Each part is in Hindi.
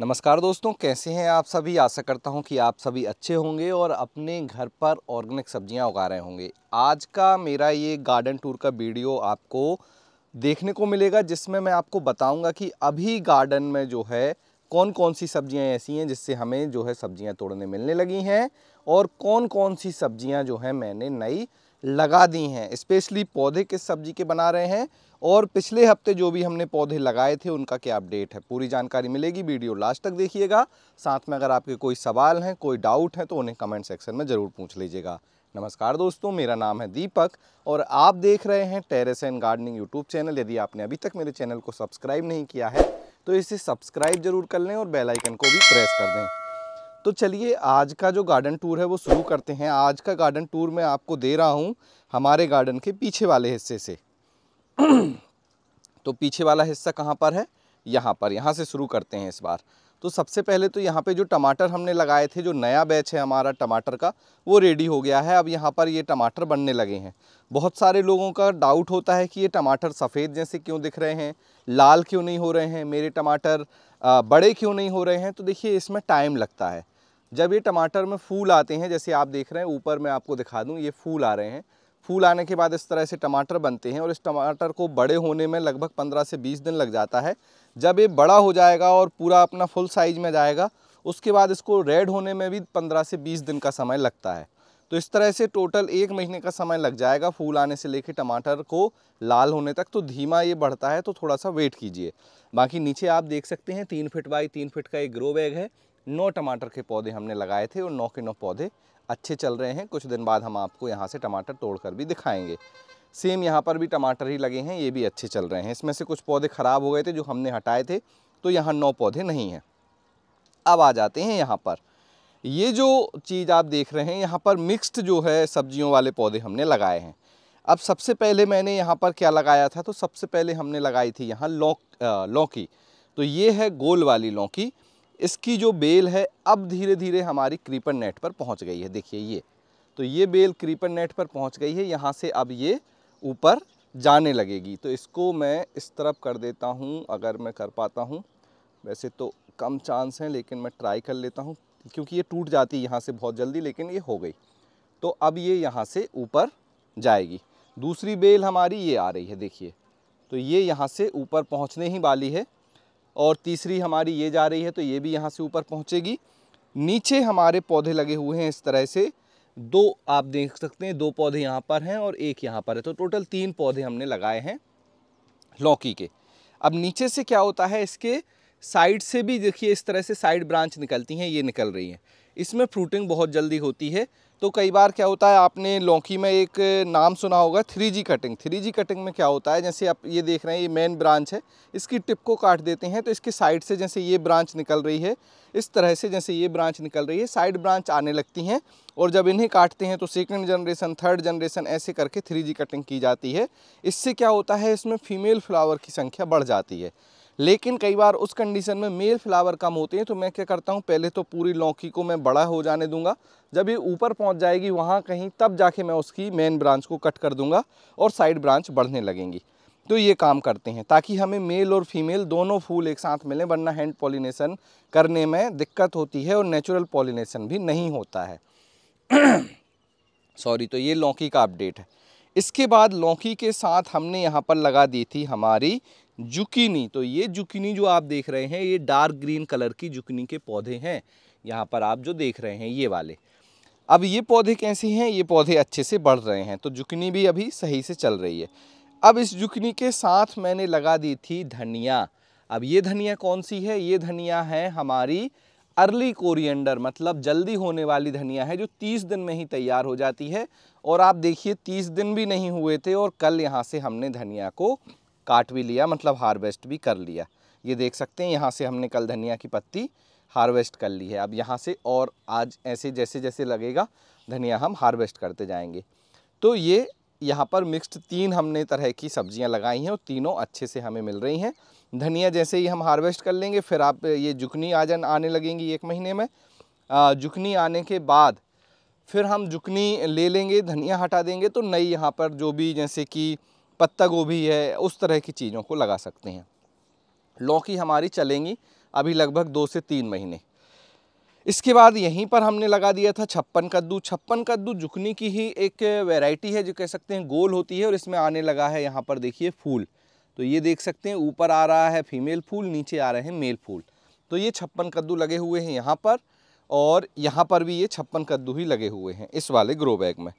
नमस्कार दोस्तों कैसे हैं आप सभी आशा करता हूं कि आप सभी अच्छे होंगे और अपने घर पर ऑर्गेनिक सब्जियां उगा रहे होंगे आज का मेरा ये गार्डन टूर का वीडियो आपको देखने को मिलेगा जिसमें मैं आपको बताऊंगा कि अभी गार्डन में जो है कौन कौन सी सब्जियां ऐसी हैं जिससे हमें जो है सब्जियां तोड़ने मिलने लगी हैं और कौन कौन सी सब्जियाँ जो हैं मैंने नई लगा दी हैं स्पेशली पौधे किस सब्जी के बना रहे हैं और पिछले हफ्ते जो भी हमने पौधे लगाए थे उनका क्या अपडेट है पूरी जानकारी मिलेगी वीडियो लास्ट तक देखिएगा साथ में अगर आपके कोई सवाल हैं कोई डाउट हैं तो उन्हें कमेंट सेक्शन में ज़रूर पूछ लीजिएगा नमस्कार दोस्तों मेरा नाम है दीपक और आप देख रहे हैं terrace and gardening YouTube channel यदि आपने अभी तक मेरे चैनल को सब्सक्राइब नहीं किया है तो इसे सब्सक्राइब जरूर कर लें और बेल आइकन को भी प्रेस कर दें तो चलिए आज का जो गार्डन टूर है वो शुरू करते हैं आज का गार्डन टूर मैं आपको दे रहा हूँ हमारे गार्डन के पीछे वाले हिस्से से तो पीछे वाला हिस्सा कहाँ पर है यहाँ पर यहाँ से शुरू करते हैं इस बार तो सबसे पहले तो यहाँ पे जो टमाटर हमने लगाए थे जो नया बैच है हमारा टमाटर का वो रेडी हो गया है अब यहाँ पर ये टमाटर बनने लगे हैं बहुत सारे लोगों का डाउट होता है कि ये टमाटर सफ़ेद जैसे क्यों दिख रहे हैं लाल क्यों नहीं हो रहे हैं मेरे टमाटर बड़े क्यों नहीं हो रहे हैं तो देखिए इसमें टाइम लगता है जब ये टमाटर में फूल आते हैं जैसे आप देख रहे हैं ऊपर मैं आपको दिखा दूँ ये फूल आ रहे हैं फूल आने के बाद इस तरह से टमाटर बनते हैं और इस टमाटर को बड़े होने में लगभग 15 से 20 दिन लग जाता है जब ये बड़ा हो जाएगा और पूरा अपना फुल साइज में जाएगा उसके बाद इसको रेड होने में भी 15 से 20 दिन का समय लगता है तो इस तरह से टोटल एक महीने का समय लग जाएगा फूल आने से लेके टमाटर को लाल होने तक तो धीमा ये बढ़ता है तो थोड़ा सा वेट कीजिए बाकी नीचे आप देख सकते हैं तीन फिट बाई तीन फिट का एक ग्रो बैग है नौ टमाटर के पौधे हमने लगाए थे और नौ के नौ पौधे अच्छे चल रहे हैं कुछ दिन बाद हम आपको यहाँ से टमाटर तोड़ कर भी दिखाएँगे सेम यहाँ पर भी टमाटर ही लगे हैं ये भी अच्छे चल रहे हैं इसमें से कुछ पौधे ख़राब हो गए थे जो हमने हटाए थे तो यहाँ नौ पौधे नहीं हैं अब आ जाते हैं यहाँ पर ये जो चीज़ आप देख रहे हैं यहाँ पर मिक्स्ड जो है सब्जियों वाले पौधे हमने लगाए हैं अब सबसे पहले मैंने यहाँ पर क्या लगाया था तो सबसे पहले हमने लगाई थी यहाँ लौक लौकी तो ये है गोल वाली लौकी इसकी जो बेल है अब धीरे धीरे हमारी क्रीपर नेट पर पहुंच गई है देखिए ये तो ये बेल क्रीपर नेट पर पहुंच गई है यहाँ से अब ये ऊपर जाने लगेगी तो इसको मैं इस तरफ कर देता हूँ अगर मैं कर पाता हूँ वैसे तो कम चांस हैं लेकिन मैं ट्राई कर लेता हूँ क्योंकि ये टूट जाती है यहाँ से बहुत जल्दी लेकिन ये हो गई तो अब ये यहाँ से ऊपर जाएगी दूसरी बेल हमारी ये आ रही है देखिए तो ये यहाँ से ऊपर पहुँचने ही वाली है और तीसरी हमारी ये जा रही है तो ये भी यहाँ से ऊपर पहुँचेगी नीचे हमारे पौधे लगे हुए हैं इस तरह से दो आप देख सकते हैं दो पौधे यहाँ पर हैं और एक यहाँ पर है तो टोटल तीन पौधे हमने लगाए हैं लौकी के अब नीचे से क्या होता है इसके साइड से भी देखिए इस तरह से साइड ब्रांच निकलती हैं ये निकल रही हैं इसमें फ्रूटिंग बहुत जल्दी होती है तो कई बार क्या होता है आपने लौकी में एक नाम सुना होगा three G cutting three G cutting में क्या होता है जैसे आप ये देख रहे हैं ये मेन ब्रांच है इसकी टिप को काट देते हैं तो इसके साइड से जैसे ये ब्रांच निकल रही है इस तरह से जैसे ये ब्रांच निकल रही है साइड ब्रांच आने लगती हैं और जब इन्हें काटते हैं तो सेकेंड जनरेशन थर्ड जनरेशन ऐसे करके थ्री कटिंग की जाती है इससे क्या होता है इसमें फीमेल फ्लावर की संख्या बढ़ जाती है लेकिन कई बार उस कंडीशन में मेल फ्लावर कम होते हैं तो मैं क्या करता हूँ पहले तो पूरी लौकी को मैं बड़ा हो जाने दूंगा जब ये ऊपर पहुँच जाएगी वहाँ कहीं तब जाके मैं उसकी मेन ब्रांच को कट कर दूँगा और साइड ब्रांच बढ़ने लगेंगी तो ये काम करते हैं ताकि हमें मेल और फीमेल दोनों फूल एक साथ मिलें वरना हैंड पॉलिनेशन करने में दिक्कत होती है और नेचुरल पॉलिनेशन भी नहीं होता है सॉरी तो ये लौकी का अपडेट है इसके बाद लौकी के साथ हमने यहाँ पर लगा दी थी हमारी जुकीनी तो ये जुकीनी जो आप देख रहे हैं ये डार्क ग्रीन कलर की जुकीनी के पौधे हैं यहाँ पर आप जो देख रहे हैं ये वाले अब ये पौधे कैसे हैं ये पौधे अच्छे से बढ़ रहे हैं तो जुकनी भी अभी सही से चल रही है अब इस जुकनी के साथ मैंने लगा दी थी धनिया अब ये धनिया कौन सी है ये धनिया है हमारी अर्ली कोरिएंडर मतलब जल्दी होने वाली धनिया है जो 30 दिन में ही तैयार हो जाती है और आप देखिए 30 दिन भी नहीं हुए थे और कल यहाँ से हमने धनिया को काट भी लिया मतलब हार्वेस्ट भी कर लिया ये देख सकते हैं यहाँ से हमने कल धनिया की पत्ती हार्वेस्ट कर ली है अब यहाँ से और आज ऐसे जैसे जैसे लगेगा धनिया हम हार्वेस्ट करते जाएंगे तो ये यहाँ पर मिक्स्ड तीन हमने तरह की सब्जियाँ लगाई हैं और तीनों अच्छे से हमें मिल रही हैं धनिया जैसे ही हम हार्वेस्ट कर लेंगे फिर आप ये जुकनी आज आने लगेंगी एक महीने में जुकनी आने के बाद फिर हम जुकनी ले लेंगे धनिया हटा देंगे तो नई यहाँ पर जो भी जैसे कि पत्ता गोभी है उस तरह की चीज़ों को लगा सकते हैं लौकी हमारी चलेंगी अभी लगभग दो से तीन महीने इसके बाद यहीं पर हमने लगा दिया था छप्पन कद्दू छप्पन कद्दू जुकनी की ही एक वैरायटी है जो कह सकते हैं गोल होती है और इसमें आने लगा है यहाँ पर देखिए फूल तो ये देख सकते हैं ऊपर आ रहा है फीमेल फूल नीचे आ रहे हैं मेल फूल तो ये छप्पन कद्दू लगे हुए हैं यहाँ पर और यहाँ पर भी ये छप्पन कद्दू ही लगे हुए हैं इस वाले ग्रो बैग में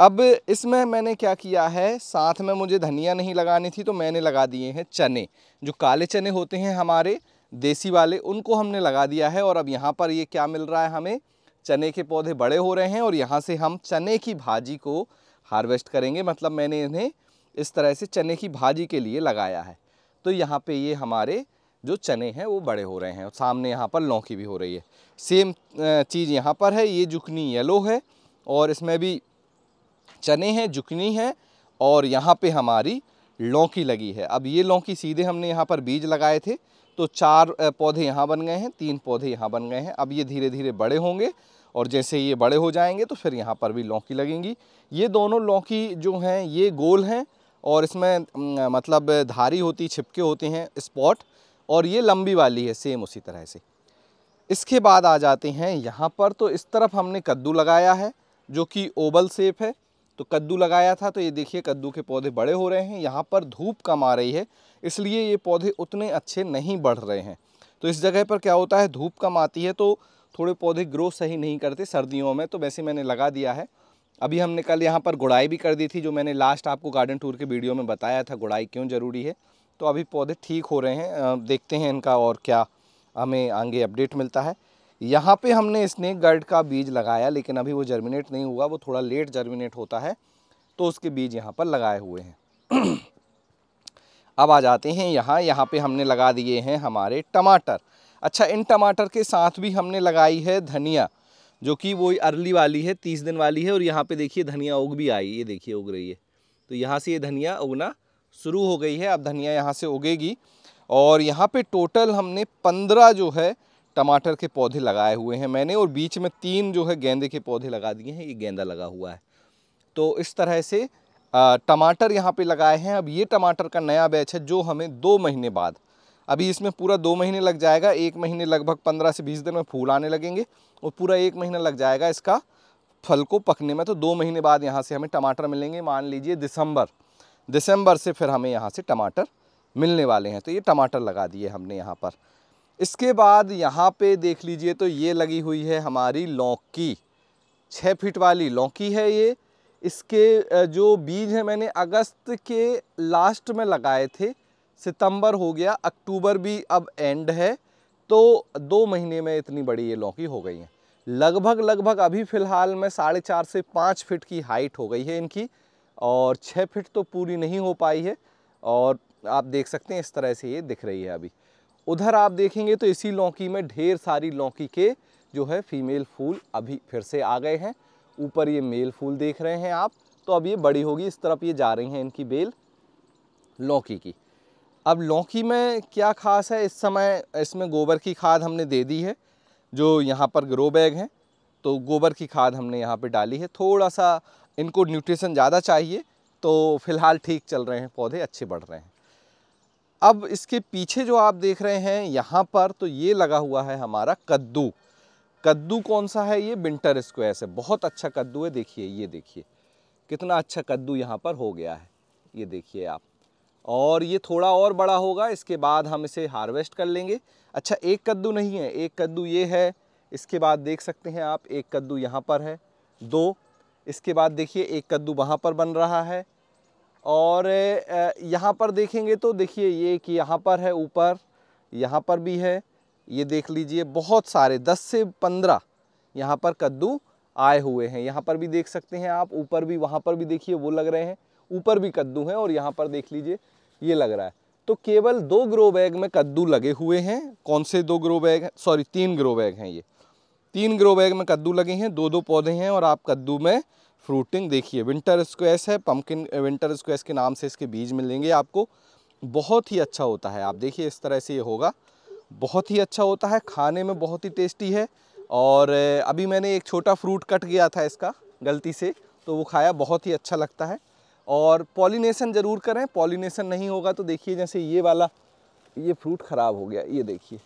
अब इसमें मैंने क्या किया है साथ में मुझे धनिया नहीं लगानी थी तो मैंने लगा दिए हैं चने जो काले चने होते हैं हमारे देसी वाले उनको हमने लगा दिया है और अब यहाँ पर ये क्या मिल रहा है हमें चने के पौधे बड़े हो रहे हैं और यहाँ से हम चने की भाजी को हार्वेस्ट करेंगे मतलब मैंने इन्हें इस तरह से चने की भाजी के लिए लगाया है तो यहाँ पे ये हमारे जो चने हैं वो बड़े हो रहे हैं और सामने यहाँ पर लौकी भी हो रही है सेम चीज़ यहाँ पर है ये जुकनी येलो है और इसमें भी चने हैं जुकनी है और यहाँ पे हमारी लौकी लगी है अब ये लौकी सीधे हमने यहाँ पर बीज लगाए थे तो चार पौधे यहाँ बन गए हैं तीन पौधे यहाँ बन गए हैं अब ये धीरे धीरे बड़े होंगे और जैसे ये बड़े हो जाएंगे तो फिर यहाँ पर भी लौकी लगेंगी ये दोनों लौकी जो हैं ये गोल हैं और इसमें मतलब धारी होती छिपके होते हैं स्पॉट और ये लंबी वाली है सेम उसी तरह से इसके बाद आ जाते हैं यहाँ पर तो इस तरफ हमने कद्दू लगाया है जो कि ओबल सेप है तो कद्दू लगाया था तो ये देखिए कद्दू के पौधे बड़े हो रहे हैं यहाँ पर धूप कम आ रही है इसलिए ये पौधे उतने अच्छे नहीं बढ़ रहे हैं तो इस जगह पर क्या होता है धूप कम आती है तो थोड़े पौधे ग्रो सही नहीं करते सर्दियों में तो वैसे मैंने लगा दिया है अभी हमने कल यहाँ पर गुड़ाई भी कर दी थी जो मैंने लास्ट आपको गार्डन टूर के वीडियो में बताया था गुड़ाई क्यों ज़रूरी है तो अभी पौधे ठीक हो रहे हैं देखते हैं इनका और क्या हमें आगे अपडेट मिलता है यहाँ पे हमने स्नेक गार्ड का बीज लगाया लेकिन अभी वो जर्मिनेट नहीं हुआ वो थोड़ा लेट जर्मिनेट होता है तो उसके बीज यहाँ पर लगाए हुए हैं अब आ जाते हैं यहाँ यहाँ पे हमने लगा दिए हैं हमारे टमाटर अच्छा इन टमाटर के साथ भी हमने लगाई है धनिया जो कि वो अर्ली वाली है तीस दिन वाली है और यहाँ पे देखिए धनिया उग भी आई ये देखिए उग रही है तो यहाँ से ये धनिया उगना शुरू हो गई है अब धनिया यहाँ से उगेगी और यहाँ पे टोटल हमने पंद्रह जो है टमाटर के पौधे लगाए हुए हैं मैंने और बीच में तीन जो है गेंदे के पौधे लगा दिए हैं ये गेंदा लगा हुआ है तो इस तरह से टमाटर यहाँ पे लगाए हैं अब ये टमाटर का नया बैच है जो हमें दो महीने बाद अभी इसमें पूरा दो महीने लग जाएगा एक महीने लगभग पंद्रह से बीस दिन में फूल आने लगेंगे और पूरा एक महीना लग जाएगा इसका फल को पकने में तो दो महीने बाद यहाँ से हमें टमाटर मिलेंगे मान लीजिए दिसंबर दिसंबर से फिर हमें यहाँ से टमाटर मिलने वाले हैं तो ये टमाटर लगा दिए हमने यहाँ पर इसके बाद यहाँ पे देख लीजिए तो ये लगी हुई है हमारी लौकी छः फीट वाली लौकी है ये इसके जो बीज है मैंने अगस्त के लास्ट में लगाए थे सितंबर हो गया अक्टूबर भी अब एंड है तो दो महीने में इतनी बड़ी ये लौकी हो गई है लगभग लगभग अभी फ़िलहाल में साढ़े चार से पाँच फिट की हाइट हो गई है इनकी और छः फिट तो पूरी नहीं हो पाई है और आप देख सकते हैं इस तरह से ये दिख रही है अभी उधर आप देखेंगे तो इसी लौकी में ढेर सारी लौकी के जो है फीमेल फूल अभी फिर से आ गए हैं ऊपर ये मेल फूल देख रहे हैं आप तो अब ये बड़ी होगी इस तरफ ये जा रही हैं इनकी बेल लौकी की अब लौकी में क्या खास है इस समय इसमें गोबर की खाद हमने दे दी है जो यहाँ पर ग्रो बैग हैं तो गोबर की खाद हमने यहाँ पे डाली है थोड़ा सा इनको न्यूट्रिशन ज़्यादा चाहिए तो फ़िलहाल ठीक चल रहे हैं पौधे अच्छे बढ़ रहे हैं अब इसके पीछे जो आप देख रहे हैं यहाँ पर तो ये लगा हुआ है हमारा कद्दू कद्दू कौन सा है ये विंटर स्क्वायर से बहुत अच्छा कद्दू है देखिए ये देखिए कितना अच्छा कद्दू यहाँ पर हो गया है ये देखिए आप और ये थोड़ा और बड़ा होगा इसके बाद हम इसे हार्वेस्ट कर लेंगे अच्छा एक कद्दू नहीं है एक कद्दू ये है इसके बाद देख सकते हैं आप एक कद्दू यहाँ पर है दो इसके बाद देखिए एक कद्दू वहाँ पर बन रहा है और यहाँ पर देखेंगे तो देखिए ये कि यहाँ पर है ऊपर यहाँ पर भी है ये देख लीजिए बहुत सारे 10 से 15 यहाँ पर कद्दू आए हुए हैं यहाँ पर भी देख सकते हैं आप ऊपर भी वहाँ पर भी देखिए वो लग रहे हैं ऊपर भी कद्दू हैं और यहाँ पर देख लीजिए ये लग रहा है तो केवल दो ग्रो बैग में कद्दू लगे हुए हैं कौन से दो ग्रो बैग हैं सॉरी तीन ग्रो बैग हैं ये तीन ग्रो बैग में कद्दू लगे हैं दो दो पौधे हैं और आप कद्दू में फ्रूटिंग देखिए विंटर स्क्वेस है पम्पकिन विंटर स्क्वेस के नाम से इसके बीज मिलेंगे आपको बहुत ही अच्छा होता है आप देखिए इस तरह से ये होगा बहुत ही अच्छा होता है खाने में बहुत ही टेस्टी है और अभी मैंने एक छोटा फ्रूट कट गया था इसका गलती से तो वो खाया बहुत ही अच्छा लगता है और पॉलिनेशन ज़रूर करें पॉलिनेशन नहीं होगा तो देखिए जैसे ये वाला ये फ्रूट ख़राब हो गया ये देखिए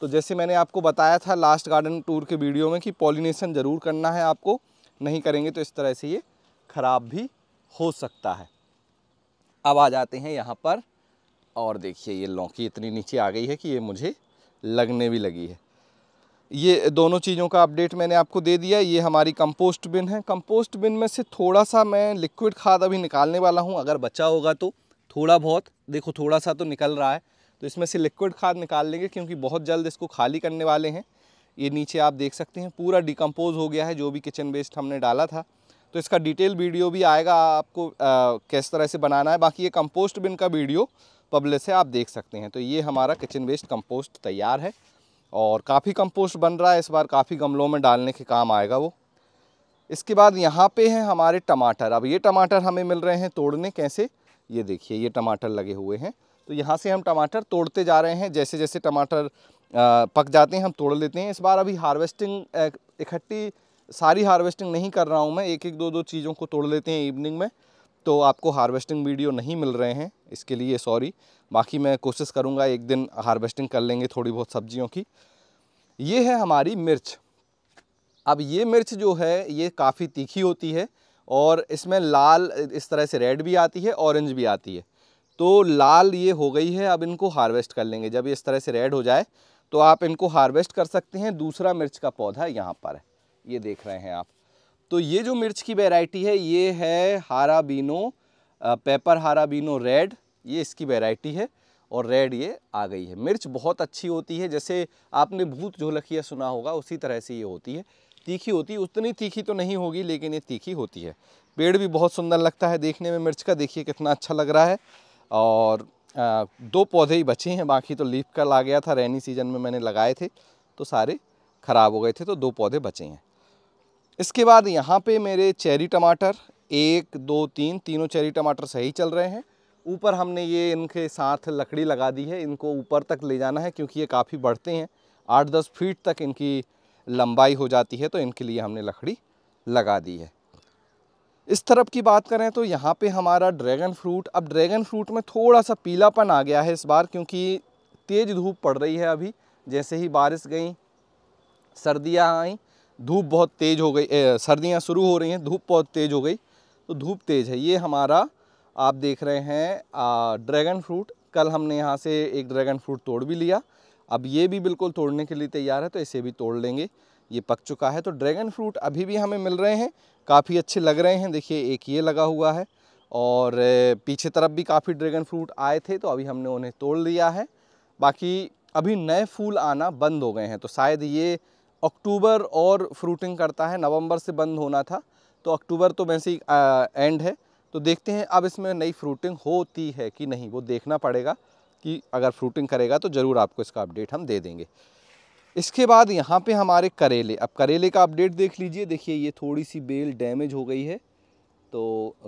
तो जैसे मैंने आपको बताया था लास्ट गार्डन टूर के वीडियो में कि पॉलिनेशन ज़रूर करना है आपको नहीं करेंगे तो इस तरह से ये ख़राब भी हो सकता है अब आ जाते हैं यहाँ पर और देखिए ये लौकी इतनी नीचे आ गई है कि ये मुझे लगने भी लगी है ये दोनों चीज़ों का अपडेट मैंने आपको दे दिया ये हमारी कंपोस्ट बिन है कंपोस्ट बिन में से थोड़ा सा मैं लिक्विड खाद अभी निकालने वाला हूँ अगर बचा होगा तो थोड़ा बहुत देखो थोड़ा सा तो निकल रहा है तो इसमें से लिक्विड खाद निकाल लेंगे क्योंकि बहुत जल्द इसको खाली करने वाले हैं ये नीचे आप देख सकते हैं पूरा डिकम्पोज हो गया है जो भी किचन वेस्ट हमने डाला था तो इसका डिटेल वीडियो भी आएगा आपको किस तरह से बनाना है बाकी ये कंपोस्ट बिन का वीडियो पब्लिक से आप देख सकते हैं तो ये हमारा किचन वेस्ट कंपोस्ट तैयार है और काफ़ी कंपोस्ट बन रहा है इस बार काफ़ी गमलों में डालने के काम आएगा वो इसके बाद यहाँ पे हैं हमारे टमाटर अब ये टमाटर हमें मिल रहे हैं तोड़ने कैसे ये देखिए ये टमाटर लगे हुए हैं तो यहाँ से हम टमाटर तोड़ते जा रहे हैं जैसे जैसे टमाटर पक जाते हैं हम तोड़ लेते हैं इस बार अभी हार्वेस्टिंग इकट्ठी सारी हार्वेस्टिंग नहीं कर रहा हूँ मैं एक एक दो दो चीज़ों को तोड़ लेते हैं इवनिंग में तो आपको हार्वेस्टिंग वीडियो नहीं मिल रहे हैं इसके लिए सॉरी बाकी मैं कोशिश करूँगा एक दिन हार्वेस्टिंग कर लेंगे थोड़ी बहुत सब्जियों की ये है हमारी मिर्च अब ये मिर्च जो है ये काफ़ी तीखी होती है और इसमें लाल इस तरह से रेड भी आती है ऑरेंज भी आती है तो लाल ये हो गई है अब इनको हार्वेस्ट कर लेंगे जब इस तरह से रेड हो जाए तो आप इनको हार्वेस्ट कर सकते हैं दूसरा मिर्च का पौधा यहाँ पर है ये देख रहे हैं आप तो ये जो मिर्च की वेराइटी है ये है हारा बीनो पेपर हारा बीनो रेड ये इसकी वेराइटी है और रेड ये आ गई है मिर्च बहुत अच्छी होती है जैसे आपने भूत झोलकिया सुना होगा उसी तरह से ये होती है तीखी होती है उतनी तीखी तो नहीं होगी लेकिन ये तीखी होती है पेड़ भी बहुत सुंदर लगता है देखने में मिर्च का देखिए कितना अच्छा लग रहा है और दो पौधे ही बचे हैं बाकी तो लीफ कल आ गया था रेनी सीजन में मैंने लगाए थे तो सारे ख़राब हो गए थे तो दो पौधे बचे हैं इसके बाद यहाँ पे मेरे चेरी टमाटर एक दो तीन तीनों चेरी टमाटर सही चल रहे हैं ऊपर हमने ये इनके साथ लकड़ी लगा दी है इनको ऊपर तक ले जाना है क्योंकि ये काफ़ी बढ़ते हैं आठ दस फीट तक इनकी लंबाई हो जाती है तो इनके लिए हमने लकड़ी लगा दी है इस तरफ की बात करें तो यहाँ पे हमारा ड्रैगन फ्रूट अब ड्रैगन फ्रूट में थोड़ा सा पीलापन आ गया है इस बार क्योंकि तेज़ धूप पड़ रही है अभी जैसे ही बारिश गई सर्दियाँ आई धूप बहुत तेज़ हो गई सर्दियाँ शुरू हो रही हैं धूप बहुत तेज़ हो गई तो धूप तेज़ है ये हमारा आप देख रहे हैं ड्रैगन फ्रूट कल हमने यहाँ से एक ड्रैगन फ्रूट तोड़ भी लिया अब ये भी बिल्कुल तोड़ने के लिए तैयार है तो इसे भी तोड़ लेंगे ये पक चुका है तो ड्रैगन फ्रूट अभी भी हमें मिल रहे हैं काफ़ी अच्छे लग रहे हैं देखिए एक ये लगा हुआ है और पीछे तरफ भी काफ़ी ड्रैगन फ्रूट आए थे तो अभी हमने उन्हें तोड़ लिया है बाकी अभी नए फूल आना बंद हो गए हैं तो शायद ये अक्टूबर और फ्रूटिंग करता है नवंबर से बंद होना था तो अक्टूबर तो वैसे ही एंड है तो देखते हैं अब इसमें नई फ्रूटिंग होती है कि नहीं वो देखना पड़ेगा कि अगर फ्रूटिंग करेगा तो ज़रूर आपको इसका अपडेट हम दे देंगे इसके बाद यहाँ पे हमारे करेले अब करेले का अपडेट देख लीजिए देखिए ये थोड़ी सी बेल डैमेज हो गई है तो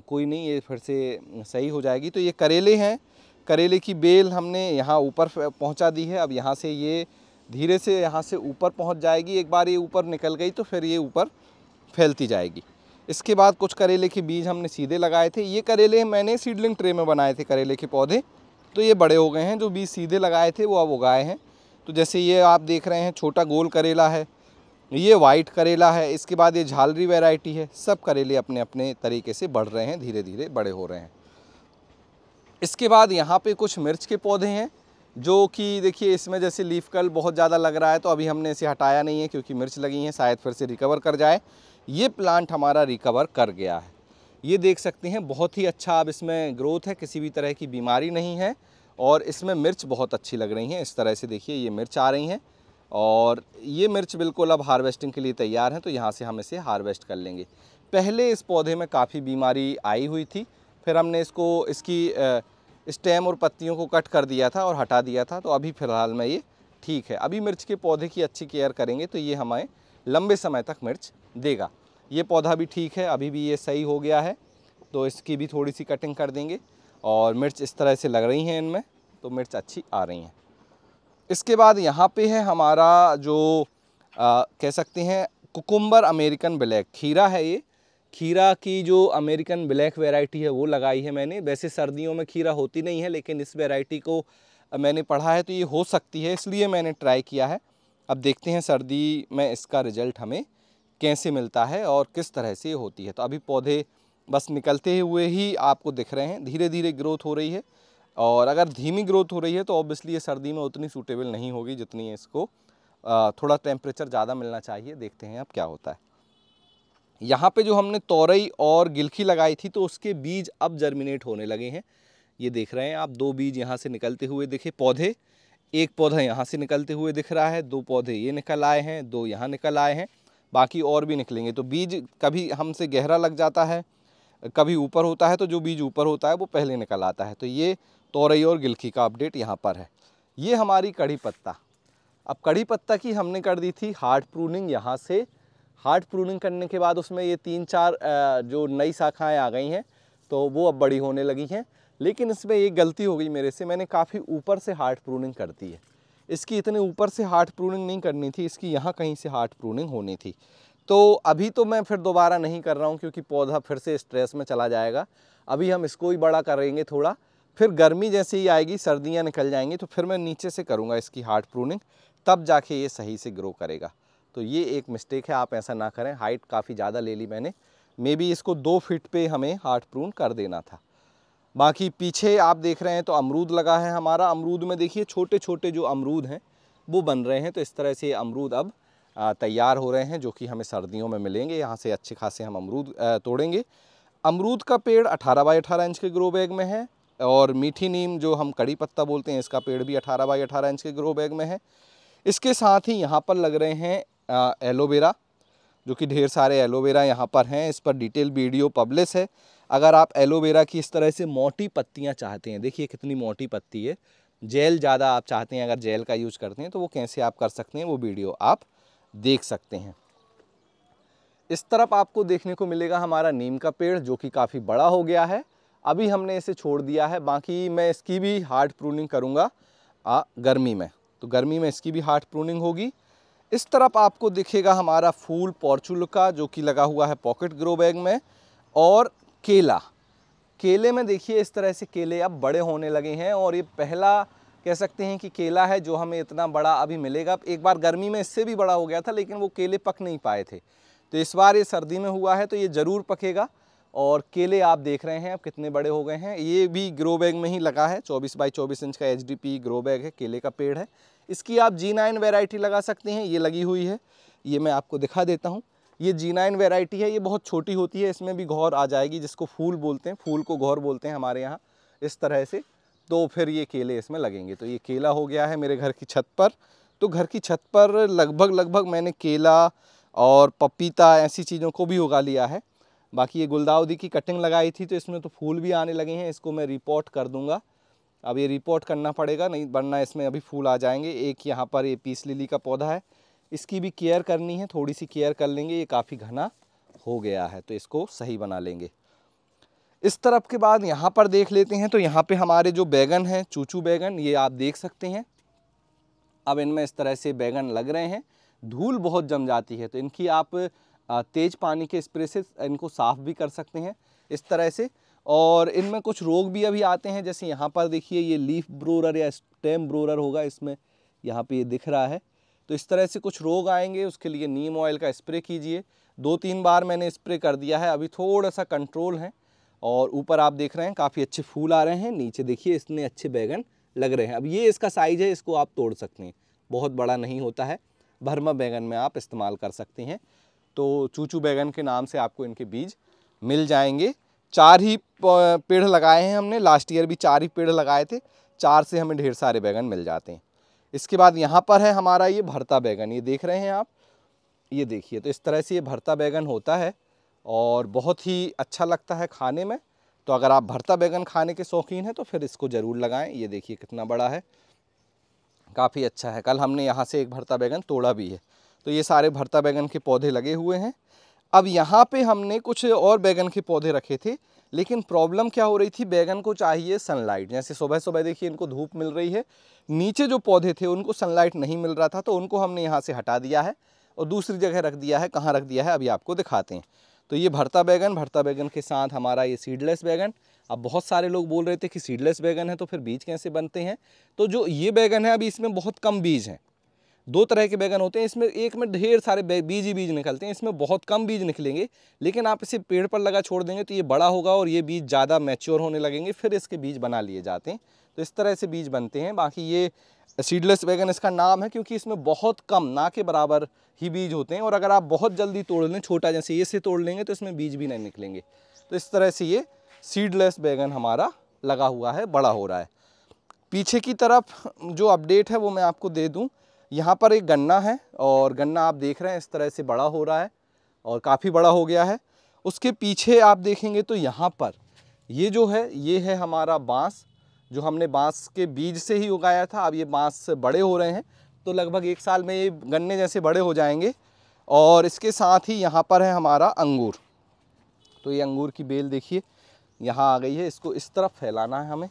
कोई नहीं ये फिर से सही हो जाएगी तो ये करेले हैं करेले की बेल हमने यहाँ ऊपर पहुँचा दी है अब यहाँ से ये धीरे से यहाँ से ऊपर पहुँच जाएगी एक बार ये ऊपर निकल गई तो फिर ये ऊपर फैलती जाएगी इसके बाद कुछ करेले के बीज हमने सीधे लगाए थे ये करेले मैंने सीडलिंग ट्रे में बनाए थे करेले के पौधे तो ये बड़े हो गए हैं जो बीज सीधे लगाए थे वो अब उगाए हैं तो जैसे ये आप देख रहे हैं छोटा गोल करेला है ये वाइट करेला है इसके बाद ये झालरी वेराइटी है सब करेले अपने अपने तरीके से बढ़ रहे हैं धीरे धीरे बड़े हो रहे हैं इसके बाद यहाँ पे कुछ मिर्च के पौधे हैं जो कि देखिए इसमें जैसे लीफ कल बहुत ज़्यादा लग रहा है तो अभी हमने इसे हटाया नहीं है क्योंकि मिर्च लगी हैं शायद फिर से रिकवर कर जाए ये प्लांट हमारा रिकवर कर गया है ये देख सकते हैं बहुत ही अच्छा अब इसमें ग्रोथ है किसी भी तरह की बीमारी नहीं है और इसमें मिर्च बहुत अच्छी लग रही हैं इस तरह से देखिए ये मिर्च आ रही हैं और ये मिर्च बिल्कुल अब हार्वेस्टिंग के लिए तैयार हैं तो यहाँ से हम इसे हार्वेस्ट कर लेंगे पहले इस पौधे में काफ़ी बीमारी आई हुई थी फिर हमने इसको इसकी स्टेम और पत्तियों को कट कर दिया था और हटा दिया था तो अभी फ़िलहाल में ये ठीक है अभी मिर्च के पौधे की अच्छी केयर करेंगे तो ये हमें लंबे समय तक मिर्च देगा ये पौधा भी ठीक है अभी भी ये सही हो गया है तो इसकी भी थोड़ी सी कटिंग कर देंगे और मिर्च इस तरह से लग रही हैं इनमें तो मिर्च अच्छी आ रही हैं इसके बाद यहाँ पे है हमारा जो आ, कह सकते हैं कुकुम्बर अमेरिकन ब्लैक खीरा है ये खीरा की जो अमेरिकन ब्लैक वेराइटी है वो लगाई है मैंने वैसे सर्दियों में खीरा होती नहीं है लेकिन इस वेराइटी को मैंने पढ़ा है तो ये हो सकती है इसलिए मैंने ट्राई किया है अब देखते हैं सर्दी में इसका रिज़ल्ट हमें कैसे मिलता है और किस तरह से होती है तो अभी पौधे बस निकलते हुए ही आपको दिख रहे हैं धीरे धीरे ग्रोथ हो रही है और अगर धीमी ग्रोथ हो रही है तो ऑब्वियसली ये सर्दी में उतनी सूटेबल नहीं होगी जितनी इसको थोड़ा टेम्परेचर ज़्यादा मिलना चाहिए देखते हैं अब क्या होता है यहाँ पे जो हमने तोरई और गिलखी लगाई थी तो उसके बीज अब जर्मिनेट होने लगे हैं ये देख रहे हैं आप दो बीज यहाँ से निकलते हुए दिखे पौधे एक पौधा यहाँ से निकलते हुए दिख रहा है दो पौधे ये निकल आए हैं दो यहाँ निकल आए हैं बाकी और भी निकलेंगे तो बीज कभी हमसे गहरा लग जाता है कभी ऊपर होता है तो जो बीज ऊपर होता है वो पहले निकल आता है तो ये तोरई और गिलकी का अपडेट यहाँ पर है ये हमारी कड़ी पत्ता अब कड़ी पत्ता की हमने कर दी थी हार्ड प्रूनिंग यहाँ से हार्ड प्रूनिंग करने के बाद उसमें ये तीन चार जो नई शाखाएँ आ गई हैं तो वो अब बड़ी होने लगी हैं लेकिन इसमें एक गलती हो गई मेरे से मैंने काफ़ी ऊपर से हार्ड प्रूनिंग कर दी है इसकी इतने ऊपर से हार्ड प्रूनिंग नहीं करनी थी इसकी यहाँ कहीं से हार्ड प्रूनिंग होनी थी तो अभी तो मैं फिर दोबारा नहीं कर रहा हूँ क्योंकि पौधा फिर से स्ट्रेस में चला जाएगा अभी हम इसको ही बड़ा करेंगे थोड़ा फिर गर्मी जैसे ही आएगी सर्दियाँ निकल जाएंगी तो फिर मैं नीचे से करूँगा इसकी हार्ड प्रूनिंग तब जाके ये सही से ग्रो करेगा तो ये एक मिस्टेक है आप ऐसा ना करें हाइट काफ़ी ज़्यादा ले ली मैंने मे बी इसको दो फिट पे हमें हार्ट प्रून कर देना था बाकी पीछे आप देख रहे हैं तो अमरूद लगा है हमारा अमरूद में देखिए छोटे छोटे जो अमरूद हैं वो बन रहे हैं तो इस तरह से अमरूद अब तैयार हो रहे हैं जो कि हमें सर्दियों में मिलेंगे यहाँ से अच्छे खासे हम अमरूद तोड़ेंगे अमरूद का पेड़ अठारह बाई अठारह इंच के ग्रो बैग में है और मीठी नीम जो हम कड़ी पत्ता बोलते हैं इसका पेड़ भी अठारह बाई अठारह इंच के ग्रो बैग में है इसके साथ ही यहाँ पर लग रहे हैं एलोवेरा जो कि ढेर सारे एलोवेरा यहाँ पर हैं इस पर डिटेल वीडियो पब्लिश है अगर आप एलोवेरा की इस तरह से मोटी पत्तियाँ चाहते हैं देखिए कितनी मोटी पत्ती है जेल ज़्यादा आप चाहते हैं अगर जेल का यूज़ करते हैं तो वो कैसे आप कर सकते हैं वो वीडियो आप देख सकते हैं इस तरफ आपको देखने को मिलेगा हमारा नीम का पेड़ जो कि काफ़ी बड़ा हो गया है अभी हमने इसे छोड़ दिया है बाकी मैं इसकी भी हार्ड प्रूनिंग करूँगा गर्मी में तो गर्मी में इसकी भी हार्ड प्रूनिंग होगी इस तरफ आपको दिखेगा हमारा फूल पॉर्चुल का जो कि लगा हुआ है पॉकेट ग्रो बैग में और केला केले में देखिए इस तरह से केले अब बड़े होने लगे हैं और ये पहला कह सकते हैं कि केला है जो हमें इतना बड़ा अभी मिलेगा एक बार गर्मी में इससे भी बड़ा हो गया था लेकिन वो केले पक नहीं पाए थे तो इस बार ये सर्दी में हुआ है तो ये ज़रूर पकेगा और केले आप देख रहे हैं अब कितने बड़े हो गए हैं ये भी ग्रो बैग में ही लगा है 24 बाई 24 इंच का एच ग्रो बैग है केले का पेड़ है इसकी आप जी नाइन वेराइटी लगा सकते हैं ये लगी हुई है ये मैं आपको दिखा देता हूँ ये जी नाइन वेराइटी है ये बहुत छोटी होती है इसमें भी घौर आ जाएगी जिसको फूल बोलते हैं फूल को घौर बोलते हैं हमारे यहाँ इस तरह से तो फिर ये केले इसमें लगेंगे तो ये केला हो गया है मेरे घर की छत पर तो घर की छत पर लगभग लगभग मैंने केला और पपीता ऐसी चीज़ों को भी उगा लिया है बाकी ये गुलदाउदी की कटिंग लगाई थी तो इसमें तो फूल भी आने लगे हैं इसको मैं रिपोर्ट कर दूंगा अब ये रिपोर्ट करना पड़ेगा नहीं वरना इसमें अभी फूल आ जाएंगे एक यहाँ पर ये पीस लिली का पौधा है इसकी भी केयर करनी है थोड़ी सी केयर कर लेंगे ये काफ़ी घना हो गया है तो इसको सही बना लेंगे इस तरफ के बाद यहाँ पर देख लेते हैं तो यहाँ पे हमारे जो बैगन हैं चूचू बैगन ये आप देख सकते हैं अब इनमें इस तरह से बैगन लग रहे हैं धूल बहुत जम जाती है तो इनकी आप तेज़ पानी के स्प्रे से इनको साफ़ भी कर सकते हैं इस तरह से और इनमें कुछ रोग भी अभी आते हैं जैसे यहाँ पर देखिए ये लीफ ब्रोरर या स्टेम ब्रोरर होगा इसमें यहाँ पे ये दिख रहा है तो इस तरह से कुछ रोग आएंगे उसके लिए नीम ऑयल का स्प्रे कीजिए दो तीन बार मैंने स्प्रे कर दिया है अभी थोड़ा सा कंट्रोल है और ऊपर आप देख रहे हैं काफ़ी अच्छे फूल आ रहे हैं नीचे देखिए इसने अच्छे बैगन लग रहे हैं अब ये इसका साइज़ है इसको आप तोड़ सकते हैं बहुत बड़ा नहीं होता है भरमा बैगन में आप इस्तेमाल कर सकते हैं तो चूचू बैगन के नाम से आपको इनके बीज मिल जाएंगे चार ही पेड़ लगाए हैं हमने लास्ट ईयर भी चार ही पेड़ लगाए थे चार से हमें ढेर सारे बैगन मिल जाते हैं इसके बाद यहाँ पर है हमारा ये भरता बैगन ये देख रहे हैं आप ये देखिए तो इस तरह से ये भरता बैगन होता है और बहुत ही अच्छा लगता है खाने में तो अगर आप भरता बैगन खाने के शौकीन हैं तो फिर इसको ज़रूर लगाएं ये देखिए कितना बड़ा है काफ़ी अच्छा है कल हमने यहाँ से एक भरता बैगन तोड़ा भी है तो ये सारे भरता बैगन के पौधे लगे हुए हैं अब यहाँ पे हमने कुछ और बैगन के पौधे रखे थे लेकिन प्रॉब्लम क्या हो रही थी बैगन को चाहिए सनलाइट जैसे सुबह सुबह देखिए इनको धूप मिल रही है नीचे जो पौधे थे उनको सनलाइट नहीं मिल रहा था तो उनको हमने यहाँ से हटा दिया है और दूसरी जगह रख दिया है कहाँ रख दिया है अभी आपको दिखाते हैं तो ये भरता बैगन भरता बैगन के साथ हमारा ये सीडलेस बैगन अब बहुत सारे लोग बोल रहे थे कि सीडलेस बैगन है तो फिर बीज कैसे बनते हैं तो जो ये बैगन है अभी इसमें बहुत कम बीज हैं दो तरह के बैगन होते हैं इसमें एक में ढेर सारे बीज ही बीज निकलते हैं इसमें बहुत कम बीज निकलेंगे लेकिन आप इसे पेड़ पर लगा छोड़ देंगे तो ये बड़ा होगा और ये बीज ज़्यादा मैच्योर होने लगेंगे फिर इसके बीज बना लिए जाते हैं तो इस तरह से बीज बनते हैं बाकी ये सीडलेस बैगन इसका नाम है क्योंकि इसमें बहुत कम ना के बराबर ही बीज होते हैं और अगर आप बहुत जल्दी तोड़ लें छोटा जैसे ये से तोड़ लेंगे तो इसमें बीज भी नहीं निकलेंगे तो इस तरह से ये सीडलेस बैगन हमारा लगा हुआ है बड़ा हो रहा है पीछे की तरफ जो अपडेट है वो मैं आपको दे दूँ यहाँ पर एक गन्ना है और गन्ना आप देख रहे हैं इस तरह से बड़ा हो रहा है और काफ़ी बड़ा हो गया है उसके पीछे आप देखेंगे तो यहाँ पर ये जो है ये है हमारा बाँस जो हमने बांस के बीज से ही उगाया था अब ये बांस बड़े हो रहे हैं तो लगभग एक साल में ये गन्ने जैसे बड़े हो जाएंगे और इसके साथ ही यहाँ पर है हमारा अंगूर तो ये अंगूर की बेल देखिए यहाँ आ गई है इसको इस तरफ फैलाना है हमें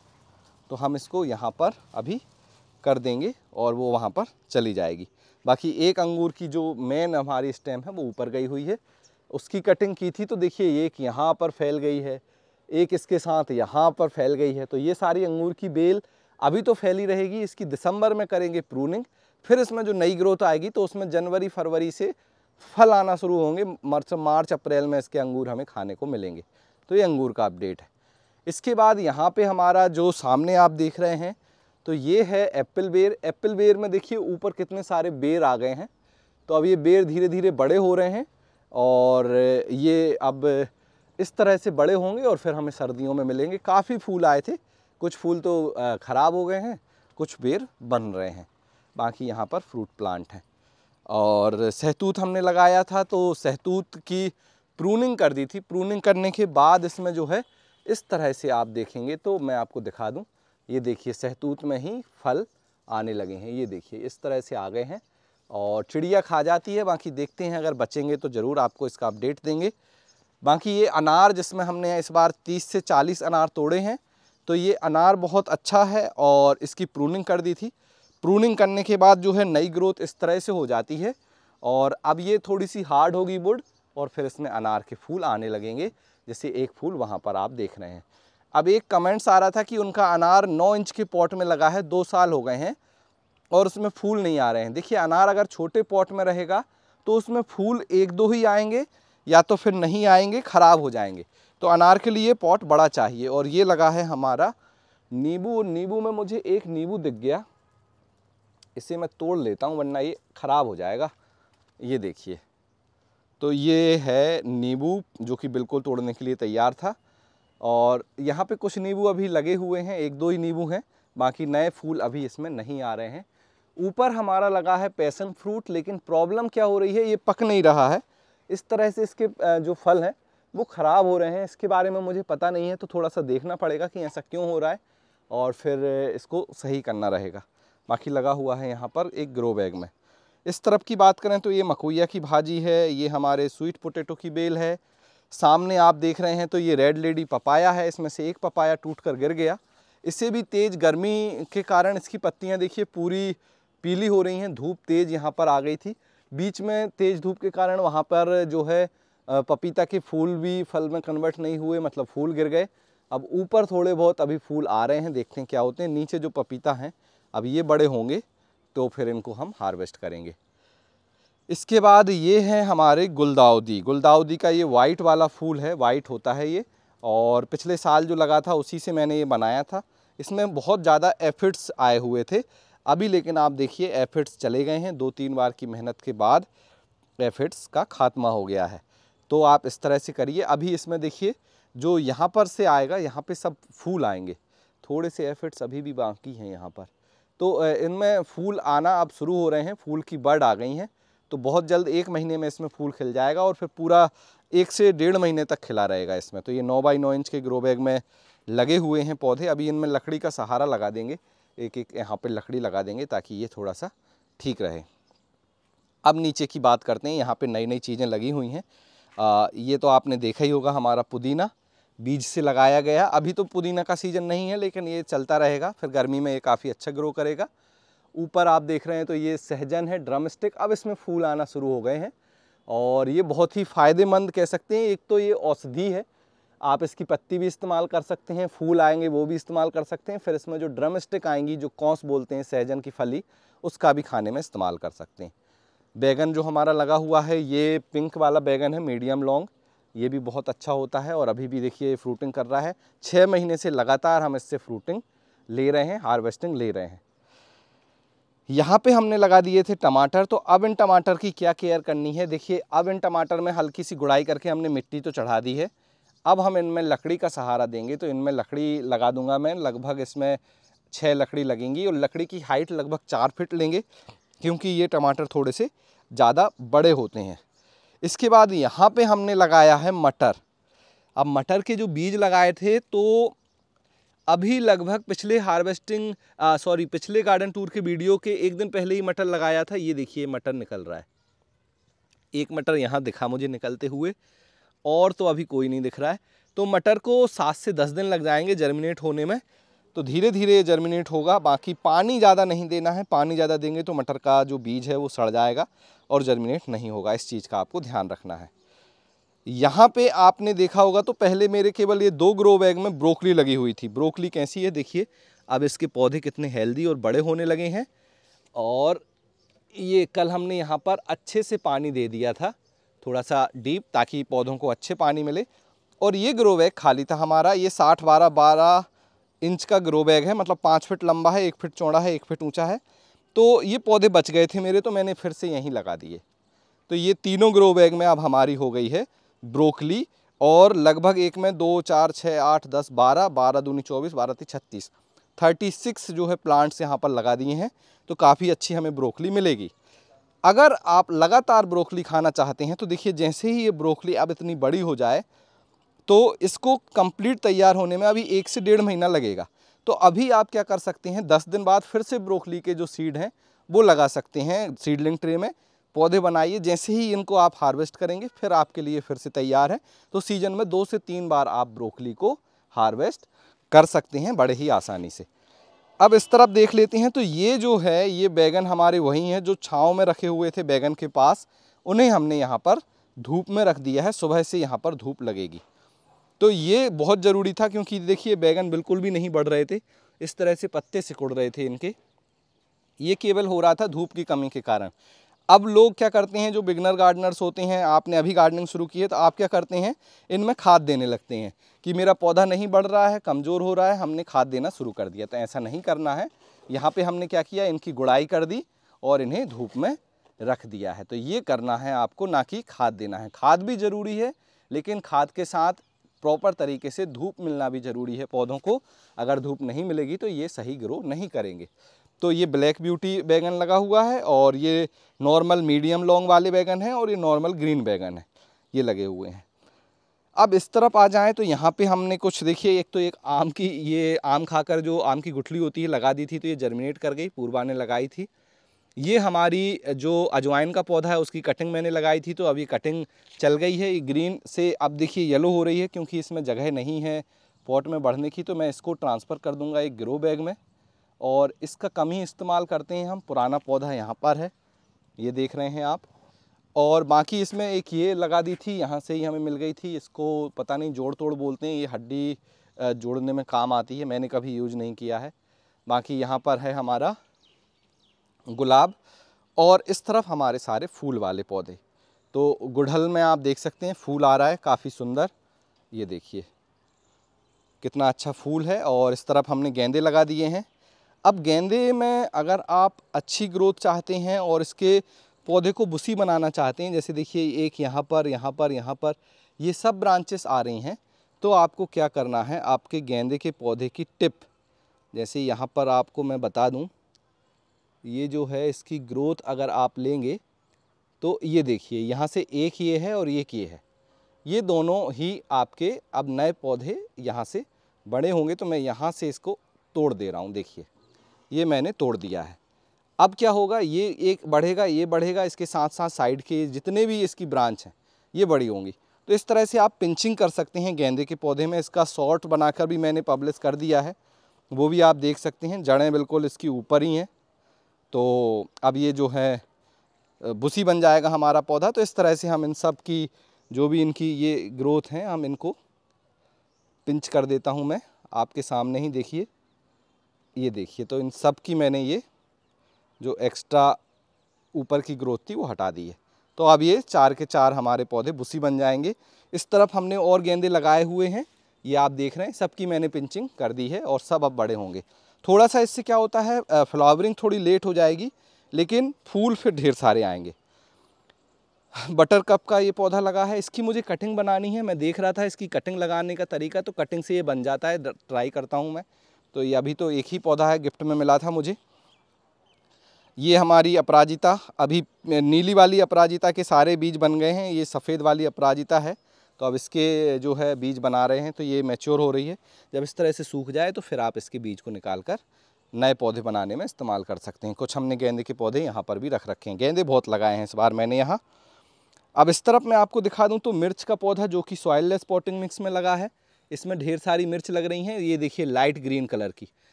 तो हम इसको यहाँ पर अभी कर देंगे और वो वहाँ पर चली जाएगी बाकी एक अंगूर की जो मेन हमारी स्टेम है वो ऊपर गई हुई है उसकी कटिंग की थी तो देखिए एक यहाँ पर फैल गई है एक इसके साथ यहाँ पर फैल गई है तो ये सारी अंगूर की बेल अभी तो फैली रहेगी इसकी दिसंबर में करेंगे प्रूनिंग फिर इसमें जो नई ग्रोथ आएगी तो उसमें जनवरी फरवरी से फल आना शुरू होंगे मार्च मार्च अप्रैल में इसके अंगूर हमें खाने को मिलेंगे तो ये अंगूर का अपडेट है इसके बाद यहाँ पे हमारा जो सामने आप देख रहे हैं तो ये है एप्पल बेर एप्पल बेर में देखिए ऊपर कितने सारे बेर आ गए हैं तो अब ये बेर धीरे धीरे बड़े हो रहे हैं और ये अब इस तरह से बड़े होंगे और फिर हमें सर्दियों में मिलेंगे काफ़ी फूल आए थे कुछ फूल तो ख़राब हो गए हैं कुछ बेर बन रहे हैं बाकी यहाँ पर फ्रूट प्लांट हैं और सहतूत हमने लगाया था तो सहतूत की प्रूनिंग कर दी थी प्रूनिंग करने के बाद इसमें जो है इस तरह से आप देखेंगे तो मैं आपको दिखा दूँ ये देखिए सहतूत में ही फल आने लगे हैं ये देखिए इस तरह से आ गए हैं और चिड़िया खा जाती है बाकी देखते हैं अगर बचेंगे तो ज़रूर आपको इसका अपडेट देंगे बाकी ये अनार जिसमें हमने इस बार 30 से 40 अनार तोड़े हैं तो ये अनार बहुत अच्छा है और इसकी प्रूनिंग कर दी थी प्रूनिंग करने के बाद जो है नई ग्रोथ इस तरह से हो जाती है और अब ये थोड़ी सी हार्ड होगी वुड और फिर इसमें अनार के फूल आने लगेंगे जैसे एक फूल वहाँ पर आप देख रहे हैं अब एक कमेंट्स आ रहा था कि उनका अनार नौ इंच के पॉट में लगा है दो साल हो गए हैं और उसमें फूल नहीं आ रहे हैं देखिए अनार अगर छोटे पॉट में रहेगा तो उसमें फूल एक दो ही आएंगे या तो फिर नहीं आएंगे ख़राब हो जाएंगे तो अनार के लिए पॉट बड़ा चाहिए और ये लगा है हमारा नींबू नींबू में मुझे एक नींबू दिख गया इसे मैं तोड़ लेता हूँ वरना ये ख़राब हो जाएगा ये देखिए तो ये है नींबू जो कि बिल्कुल तोड़ने के लिए तैयार था और यहाँ पे कुछ नींबू अभी लगे हुए हैं एक दो ही नींबू हैं बाकी नए फूल अभी इसमें नहीं आ रहे हैं ऊपर हमारा लगा है पैसन फ्रूट लेकिन प्रॉब्लम क्या हो रही है ये पक नहीं रहा है इस तरह से इसके जो फल हैं वो ख़राब हो रहे हैं इसके बारे में मुझे पता नहीं है तो थोड़ा सा देखना पड़ेगा कि ऐसा क्यों हो रहा है और फिर इसको सही करना रहेगा बाकी लगा हुआ है यहाँ पर एक ग्रो बैग में इस तरफ की बात करें तो ये मकोया की भाजी है ये हमारे स्वीट पोटैटो की बेल है सामने आप देख रहे हैं तो ये रेड लेडी पपाया है इसमें से एक पपाया टूट कर गिर गया इससे भी तेज़ गर्मी के कारण इसकी पत्तियाँ देखिए पूरी पीली हो रही हैं धूप तेज़ यहाँ पर आ गई थी बीच में तेज़ धूप के कारण वहाँ पर जो है पपीता के फूल भी फल में कन्वर्ट नहीं हुए मतलब फूल गिर गए अब ऊपर थोड़े बहुत अभी फूल आ रहे हैं देखते हैं क्या होते हैं नीचे जो पपीता हैं अब ये बड़े होंगे तो फिर इनको हम हार्वेस्ट करेंगे इसके बाद ये है हमारे गुलदाउदी गुलदाउदी का ये वाइट वाला फूल है वाइट होता है ये और पिछले साल जो लगा था उसी से मैंने ये बनाया था इसमें बहुत ज़्यादा एफिट्स आए हुए थे अभी लेकिन आप देखिए एफिड्स चले गए हैं दो तीन बार की मेहनत के बाद एफिड्स का खात्मा हो गया है तो आप इस तरह से करिए अभी इसमें देखिए जो यहाँ पर से आएगा यहाँ पे सब फूल आएंगे थोड़े से एफिड्स अभी भी बाकी हैं यहाँ पर तो इनमें फूल आना अब शुरू हो रहे हैं फूल की बर्ड आ गई हैं तो बहुत जल्द एक महीने में इसमें फूल खिल जाएगा और फिर पूरा एक से डेढ़ महीने तक खिला रहेगा इसमें तो ये नौ बाई नौ इंच के ग्रो बैग में लगे हुए हैं पौधे अभी इनमें लकड़ी का सहारा लगा देंगे एक एक यहाँ पे लकड़ी लगा देंगे ताकि ये थोड़ा सा ठीक रहे अब नीचे की बात करते हैं यहाँ पे नई नई चीज़ें लगी हुई हैं ये तो आपने देखा ही होगा हमारा पुदीना बीज से लगाया गया अभी तो पुदीना का सीज़न नहीं है लेकिन ये चलता रहेगा फिर गर्मी में ये काफ़ी अच्छा ग्रो करेगा ऊपर आप देख रहे हैं तो ये सहजन है ड्रम स्टिक अब इसमें फूल आना शुरू हो गए हैं और ये बहुत ही फ़ायदेमंद कह सकते हैं एक तो ये औषधि है आप इसकी पत्ती भी इस्तेमाल कर सकते हैं फूल आएंगे वो भी इस्तेमाल कर सकते हैं फिर इसमें जो ड्रम स्टिक आएंगी जो कौस बोलते हैं सहजन की फली उसका भी खाने में इस्तेमाल कर सकते हैं बैगन जो हमारा लगा हुआ है ये पिंक वाला बैगन है मीडियम लॉन्ग ये भी बहुत अच्छा होता है और अभी भी देखिए ये फ्रूटिंग कर रहा है छः महीने से लगातार हम इससे फ्रूटिंग ले रहे हैं हार्वेस्टिंग ले रहे हैं यहाँ पे हमने लगा दिए थे टमाटर तो अब इन टमाटर की क्या केयर करनी है देखिए अब इन टमाटर में हल्की सी गुड़ाई करके हमने मिट्टी तो चढ़ा दी है अब हम इनमें लकड़ी का सहारा देंगे तो इनमें लकड़ी लगा दूंगा मैं लगभग इसमें छः लकड़ी लगेंगी और लकड़ी की हाइट लगभग चार फिट लेंगे क्योंकि ये टमाटर थोड़े से ज़्यादा बड़े होते हैं इसके बाद यहाँ पे हमने लगाया है मटर अब मटर के जो बीज लगाए थे तो अभी लगभग पिछले हार्वेस्टिंग सॉरी पिछले गार्डन टूर के वीडियो के एक दिन पहले ही मटर लगाया था ये देखिए मटर निकल रहा है एक मटर यहाँ दिखा मुझे निकलते हुए और तो अभी कोई नहीं दिख रहा है तो मटर को सात से दस दिन लग जाएंगे जर्मिनेट होने में तो धीरे धीरे जर्मिनेट होगा बाकी पानी ज़्यादा नहीं देना है पानी ज़्यादा देंगे तो मटर का जो बीज है वो सड़ जाएगा और जर्मिनेट नहीं होगा इस चीज़ का आपको ध्यान रखना है यहाँ पे आपने देखा होगा तो पहले मेरे केवल ये दो ग्रो बैग में ब्रोकली लगी हुई थी ब्रोकली कैसी है देखिए अब इसके पौधे कितने हेल्दी और बड़े होने लगे हैं और ये कल हमने यहाँ पर अच्छे से पानी दे दिया था थोड़ा सा डीप ताकि पौधों को अच्छे पानी मिले और ये ग्रो बैग खाली था हमारा ये साठ बारह बारह इंच का ग्रो बैग है मतलब पाँच फिट लंबा है एक फिट चौड़ा है एक फिट ऊंचा है तो ये पौधे बच गए थे मेरे तो मैंने फिर से यहीं लगा दिए तो ये तीनों ग्रो बैग में अब हमारी हो गई है ब्रोकली और लगभग एक में दो चार छः आठ दस बारह बारह दूनी चौबीस बारह तीन छत्तीस थर्टी सिक्स जो है प्लांट्स यहाँ पर लगा दिए हैं तो काफ़ी अच्छी हमें ब्रोकली मिलेगी अगर आप लगातार ब्रोकली खाना चाहते हैं तो देखिए जैसे ही ये ब्रोकली अब इतनी बड़ी हो जाए तो इसको कंप्लीट तैयार होने में अभी एक से डेढ़ महीना लगेगा तो अभी आप क्या कर सकते हैं दस दिन बाद फिर से ब्रोकली के जो सीड हैं वो लगा सकते हैं सीडलिंग ट्रे में पौधे बनाइए जैसे ही इनको आप हार्वेस्ट करेंगे फिर आपके लिए फिर से तैयार है तो सीजन में दो से तीन बार आप ब्रोकली को हार्वेस्ट कर सकते हैं बड़े ही आसानी से अब इस तरफ देख लेते हैं तो ये जो है ये बैगन हमारे वही हैं जो छाँव में रखे हुए थे बैगन के पास उन्हें हमने यहाँ पर धूप में रख दिया है सुबह से यहाँ पर धूप लगेगी तो ये बहुत ज़रूरी था क्योंकि देखिए बैगन बिल्कुल भी नहीं बढ़ रहे थे इस तरह से पत्ते सिकुड़ रहे थे इनके ये केवल हो रहा था धूप की कमी के कारण अब लोग क्या करते हैं जो बिगनर गार्डनर्स होते हैं आपने अभी गार्डनिंग शुरू की है तो आप क्या करते हैं इनमें खाद देने लगते हैं कि मेरा पौधा नहीं बढ़ रहा है कमज़ोर हो रहा है हमने खाद देना शुरू कर दिया तो ऐसा नहीं करना है यहाँ पे हमने क्या किया इनकी गुड़ाई कर दी और इन्हें धूप में रख दिया है तो ये करना है आपको ना कि खाद देना है खाद भी ज़रूरी है लेकिन खाद के साथ प्रॉपर तरीके से धूप मिलना भी ज़रूरी है पौधों को अगर धूप नहीं मिलेगी तो ये सही ग्रो नहीं करेंगे तो ये ब्लैक ब्यूटी बैगन लगा हुआ है और ये नॉर्मल मीडियम लॉन्ग वाले बैगन हैं और ये नॉर्मल ग्रीन बैगन है ये लगे हुए हैं अब इस तरफ आ जाएं तो यहाँ पे हमने कुछ देखिए एक तो एक आम की ये आम खाकर जो आम की गुठली होती है लगा दी थी तो ये जर्मिनेट कर गई पूर्वा ने लगाई थी ये हमारी जो अजवाइन का पौधा है उसकी कटिंग मैंने लगाई थी तो अब ये कटिंग चल गई है ये ग्रीन से अब देखिए येलो हो रही है क्योंकि इसमें जगह नहीं है पॉट में बढ़ने की तो मैं इसको ट्रांसफ़र कर दूँगा एक ग्रो बैग में और इसका कम ही इस्तेमाल करते हैं हम पुराना पौधा यहाँ पर है ये देख रहे हैं आप और बाकी इसमें एक ये लगा दी थी यहाँ से ही हमें मिल गई थी इसको पता नहीं जोड़ तोड़ बोलते हैं ये हड्डी जोड़ने में काम आती है मैंने कभी यूज नहीं किया है बाकी यहाँ पर है हमारा गुलाब और इस तरफ हमारे सारे फूल वाले पौधे तो गुड़हल में आप देख सकते हैं फूल आ रहा है काफ़ी सुंदर ये देखिए कितना अच्छा फूल है और इस तरफ हमने गेंदे लगा दिए हैं अब गेंदे में अगर आप अच्छी ग्रोथ चाहते हैं और इसके पौधे को बुसी बनाना चाहते हैं जैसे देखिए एक यहाँ पर यहाँ पर यहाँ पर ये सब ब्रांचेस आ रही हैं तो आपको क्या करना है आपके गेंदे के पौधे की टिप जैसे यहाँ पर आपको मैं बता दूँ ये जो है इसकी ग्रोथ अगर आप लेंगे तो ये देखिए यहाँ से एक ये है और एक ये है ये दोनों ही आपके अब नए पौधे यहाँ से बड़े होंगे तो मैं यहाँ से इसको तोड़ दे रहा हूँ देखिए ये मैंने तोड़ दिया है अब क्या होगा ये एक बढ़ेगा ये बढ़ेगा इसके साथ साथ साइड के जितने भी इसकी ब्रांच हैं ये बड़ी होंगी तो इस तरह से आप पिंचिंग कर सकते हैं गेंदे के पौधे में इसका शॉर्ट बनाकर भी मैंने पब्लिश कर दिया है वो भी आप देख सकते हैं जड़ें बिल्कुल इसकी ऊपर ही हैं तो अब ये जो है भूसी बन जाएगा हमारा पौधा तो इस तरह से हम इन सब की जो भी इनकी ये ग्रोथ हैं हम इनको पिंच कर देता हूँ मैं आपके सामने ही देखिए ये देखिए तो इन सब की मैंने ये जो एक्स्ट्रा ऊपर की ग्रोथ थी वो हटा दी है तो अब ये चार के चार हमारे पौधे बुसी बन जाएंगे इस तरफ हमने और गेंदे लगाए हुए हैं ये आप देख रहे हैं सबकी मैंने पिंचिंग कर दी है और सब अब बड़े होंगे थोड़ा सा इससे क्या होता है फ्लावरिंग थोड़ी लेट हो जाएगी लेकिन फूल फिर ढेर सारे आएंगे बटर कप का ये पौधा लगा है इसकी मुझे कटिंग बनानी है मैं देख रहा था इसकी कटिंग लगाने का तरीका तो कटिंग से ये बन जाता है ट्राई करता हूँ मैं तो ये अभी तो एक ही पौधा है गिफ्ट में मिला था मुझे ये हमारी अपराजिता अभी नीली वाली अपराजिता के सारे बीज बन गए हैं ये सफ़ेद वाली अपराजिता है तो अब इसके जो है बीज बना रहे हैं तो ये मैच्योर हो रही है जब इस तरह से सूख जाए तो फिर आप इसके बीज को निकाल कर नए पौधे बनाने में इस्तेमाल कर सकते हैं कुछ हमने गेंदे के पौधे यहाँ पर भी रख रखे हैं गेंदे बहुत लगाए हैं इस बार मैंने यहाँ अब इस तरफ मैं आपको दिखा दूँ तो मिर्च का पौधा जो कि सॉइल पॉटिंग मिक्स में लगा है इसमें ढेर सारी मिर्च लग रही हैं ये देखिए लाइट ग्रीन कलर की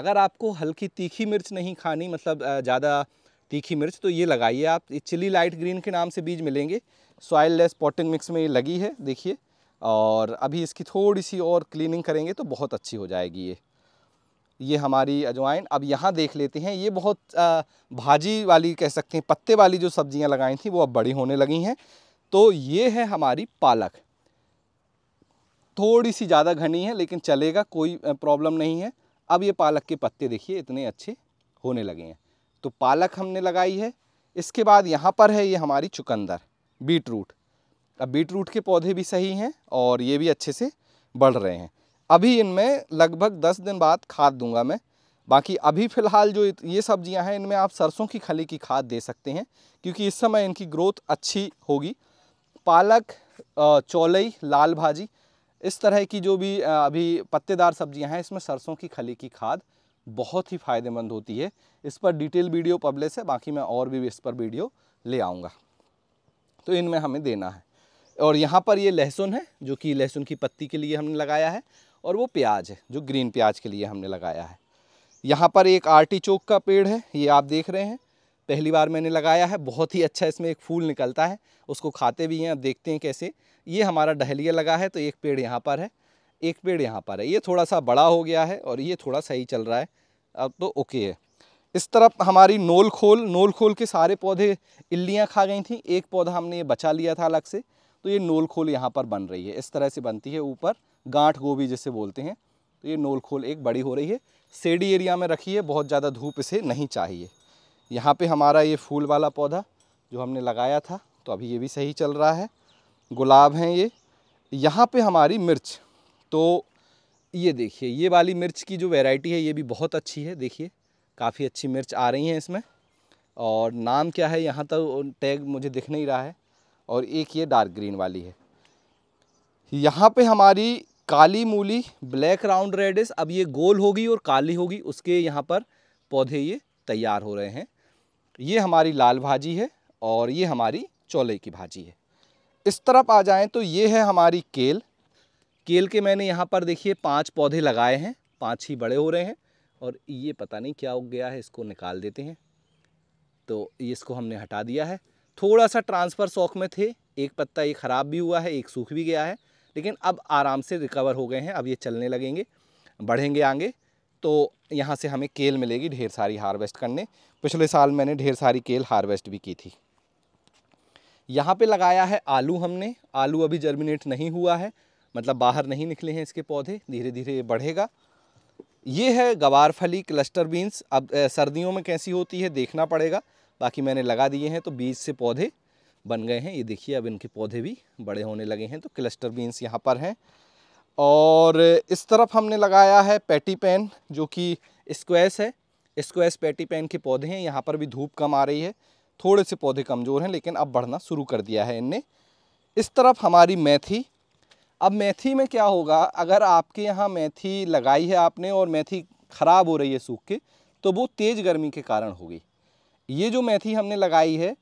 अगर आपको हल्की तीखी मिर्च नहीं खानी मतलब ज़्यादा तीखी मिर्च तो ये लगाइए आप चिली लाइट ग्रीन के नाम से बीज मिलेंगे सॉयल लेस पॉटिंग मिक्स में ये लगी है देखिए और अभी इसकी थोड़ी सी और क्लीनिंग करेंगे तो बहुत अच्छी हो जाएगी ये ये हमारी अजवाइन अब यहाँ देख लेते हैं ये बहुत भाजी वाली कह सकते हैं पत्ते वाली जो सब्जियाँ लगाई थी वो अब बड़ी होने लगी हैं तो ये है हमारी पालक थोड़ी सी ज़्यादा घनी है लेकिन चलेगा कोई प्रॉब्लम नहीं है अब ये पालक के पत्ते देखिए इतने अच्छे होने लगे हैं तो पालक हमने लगाई है इसके बाद यहाँ पर है ये हमारी चुकंदर बीट रूट अब बीट रूट के पौधे भी सही हैं और ये भी अच्छे से बढ़ रहे हैं अभी इनमें लगभग दस दिन बाद खाद दूंगा मैं बाकी अभी फ़िलहाल जो ये सब्जियां हैं इनमें आप सरसों की खली की खाद दे सकते हैं क्योंकि इस समय इनकी ग्रोथ अच्छी होगी पालक चौलई लाल भाजी इस तरह की जो भी अभी पत्तेदार सब्जियां हैं इसमें सरसों की खली की खाद बहुत ही फ़ायदेमंद होती है इस पर डिटेल वीडियो पब्लिश है बाकी मैं और भी इस पर वीडियो ले आऊँगा तो इनमें हमें देना है और यहाँ पर ये लहसुन है जो कि लहसुन की पत्ती के लिए हमने लगाया है और वो प्याज है जो ग्रीन प्याज के लिए हमने लगाया है यहाँ पर एक आर्टी चौक का पेड़ है ये आप देख रहे हैं पहली बार मैंने लगाया है बहुत ही अच्छा इसमें एक फूल निकलता है उसको खाते भी हैं अब देखते हैं कैसे ये हमारा डहलिया लगा है तो एक पेड़ यहाँ पर है एक पेड़ यहाँ पर है ये थोड़ा सा बड़ा हो गया है और ये थोड़ा सही चल रहा है अब तो ओके है इस तरफ हमारी नोल खोल नोल खोल के सारे पौधे इल्लियाँ खा गई थी एक पौधा हमने ये बचा लिया था अलग से तो ये नोल खोल यहाँ पर बन रही है इस तरह से बनती है ऊपर गांठ गोभी जिसे बोलते हैं तो ये नोल खोल एक बड़ी हो रही है सेडी एरिया में रखी है बहुत ज़्यादा धूप इसे नहीं चाहिए यहाँ पे हमारा ये फूल वाला पौधा जो हमने लगाया था तो अभी ये भी सही चल रहा है गुलाब हैं ये यहाँ पे हमारी मिर्च तो ये देखिए ये वाली मिर्च की जो वेराइटी है ये भी बहुत अच्छी है देखिए काफ़ी अच्छी मिर्च आ रही हैं इसमें और नाम क्या है यहाँ तक तो टैग मुझे दिख नहीं रहा है और एक ये डार्क ग्रीन वाली है यहाँ पे हमारी काली मूली ब्लैक राउंड रेडिस अब ये गोल होगी और काली होगी उसके यहाँ पर पौधे ये तैयार हो रहे हैं ये हमारी लाल भाजी है और ये हमारी चौले की भाजी है इस तरफ आ जाएं तो ये है हमारी केल केल के मैंने यहाँ पर देखिए पांच पौधे लगाए हैं पांच ही बड़े हो रहे हैं और ये पता नहीं क्या उग गया है इसको निकाल देते हैं तो इसको हमने हटा दिया है थोड़ा सा ट्रांसफ़र शौक में थे एक पत्ता ये ख़राब भी हुआ है एक सूख भी गया है लेकिन अब आराम से रिकवर हो गए हैं अब ये चलने लगेंगे बढ़ेंगे आगे तो यहाँ से हमें केल मिलेगी ढेर सारी हार्वेस्ट करने पिछले साल मैंने ढेर सारी केल हार्वेस्ट भी की थी यहाँ पे लगाया है आलू हमने आलू अभी जर्मिनेट नहीं हुआ है मतलब बाहर नहीं निकले हैं इसके पौधे धीरे धीरे बढ़ेगा ये है गवार फली क्लस्टर बीन्स अब सर्दियों में कैसी होती है देखना पड़ेगा बाकी मैंने लगा दिए हैं तो बीज से पौधे बन गए हैं ये देखिए अब इनके पौधे भी बड़े होने लगे हैं तो क्लस्टर बीन्स यहाँ पर हैं और इस तरफ हमने लगाया है पैटी पैन जो कि स्क्वेस है स्क्वेस पैटी पैन के पौधे हैं यहाँ पर भी धूप कम आ रही है थोड़े से पौधे कमज़ोर हैं लेकिन अब बढ़ना शुरू कर दिया है इनने इस तरफ हमारी मेथी अब मेथी में क्या होगा अगर आपके यहाँ मेथी लगाई है आपने और मेथी ख़राब हो रही है सूख के तो वो तेज़ गर्मी के कारण होगी ये जो मेथी हमने लगाई है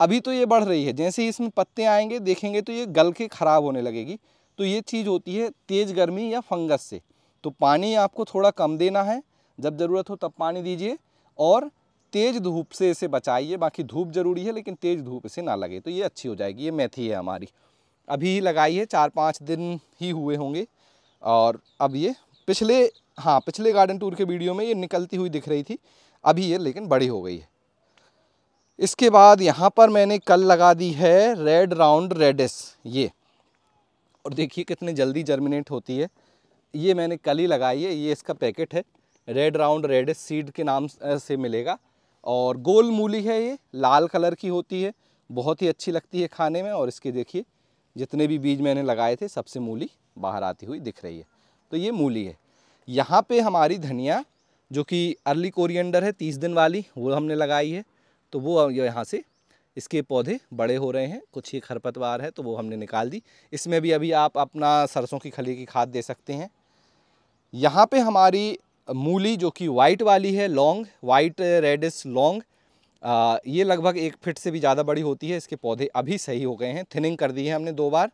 अभी तो ये बढ़ रही है जैसे ही इसमें पत्ते आएंगे देखेंगे तो ये गल के ख़राब होने लगेगी तो ये चीज़ होती है तेज़ गर्मी या फंगस से तो पानी आपको थोड़ा कम देना है जब ज़रूरत हो तब पानी दीजिए और तेज़ धूप से इसे बचाइए बाकी धूप ज़रूरी है लेकिन तेज़ धूप इसे ना लगे तो ये अच्छी हो जाएगी ये मेथी है हमारी अभी लगाई है चार पाँच दिन ही हुए होंगे और अब ये पिछले हाँ पिछले गार्डन टूर के वीडियो में ये निकलती हुई दिख रही थी अभी ये लेकिन बड़ी हो गई है इसके बाद यहाँ पर मैंने कल लगा दी है रेड राउंड रेडिस ये और देखिए कितनी जल्दी जर्मिनेट होती है ये मैंने कल ही लगाई है ये इसका पैकेट है रेड राउंड रेड सीड के नाम से मिलेगा और गोल मूली है ये लाल कलर की होती है बहुत ही अच्छी लगती है खाने में और इसके देखिए जितने भी बीज मैंने लगाए थे सबसे मूली बाहर आती हुई दिख रही है तो ये मूली है यहाँ पे हमारी धनिया जो कि अर्ली कोरिएंडर है तीस दिन वाली वो हमने लगाई है तो वो यहाँ से इसके पौधे बड़े हो रहे हैं कुछ ही खरपतवार है तो वो हमने निकाल दी इसमें भी अभी आप अपना सरसों की खली की खाद दे सकते हैं यहाँ पे हमारी मूली जो कि वाइट वाली है लॉन्ग वाइट रेडिस लॉन्ग ये लगभग एक फिट से भी ज़्यादा बड़ी होती है इसके पौधे अभी सही हो गए हैं थिनिंग कर दी है हमने दो बार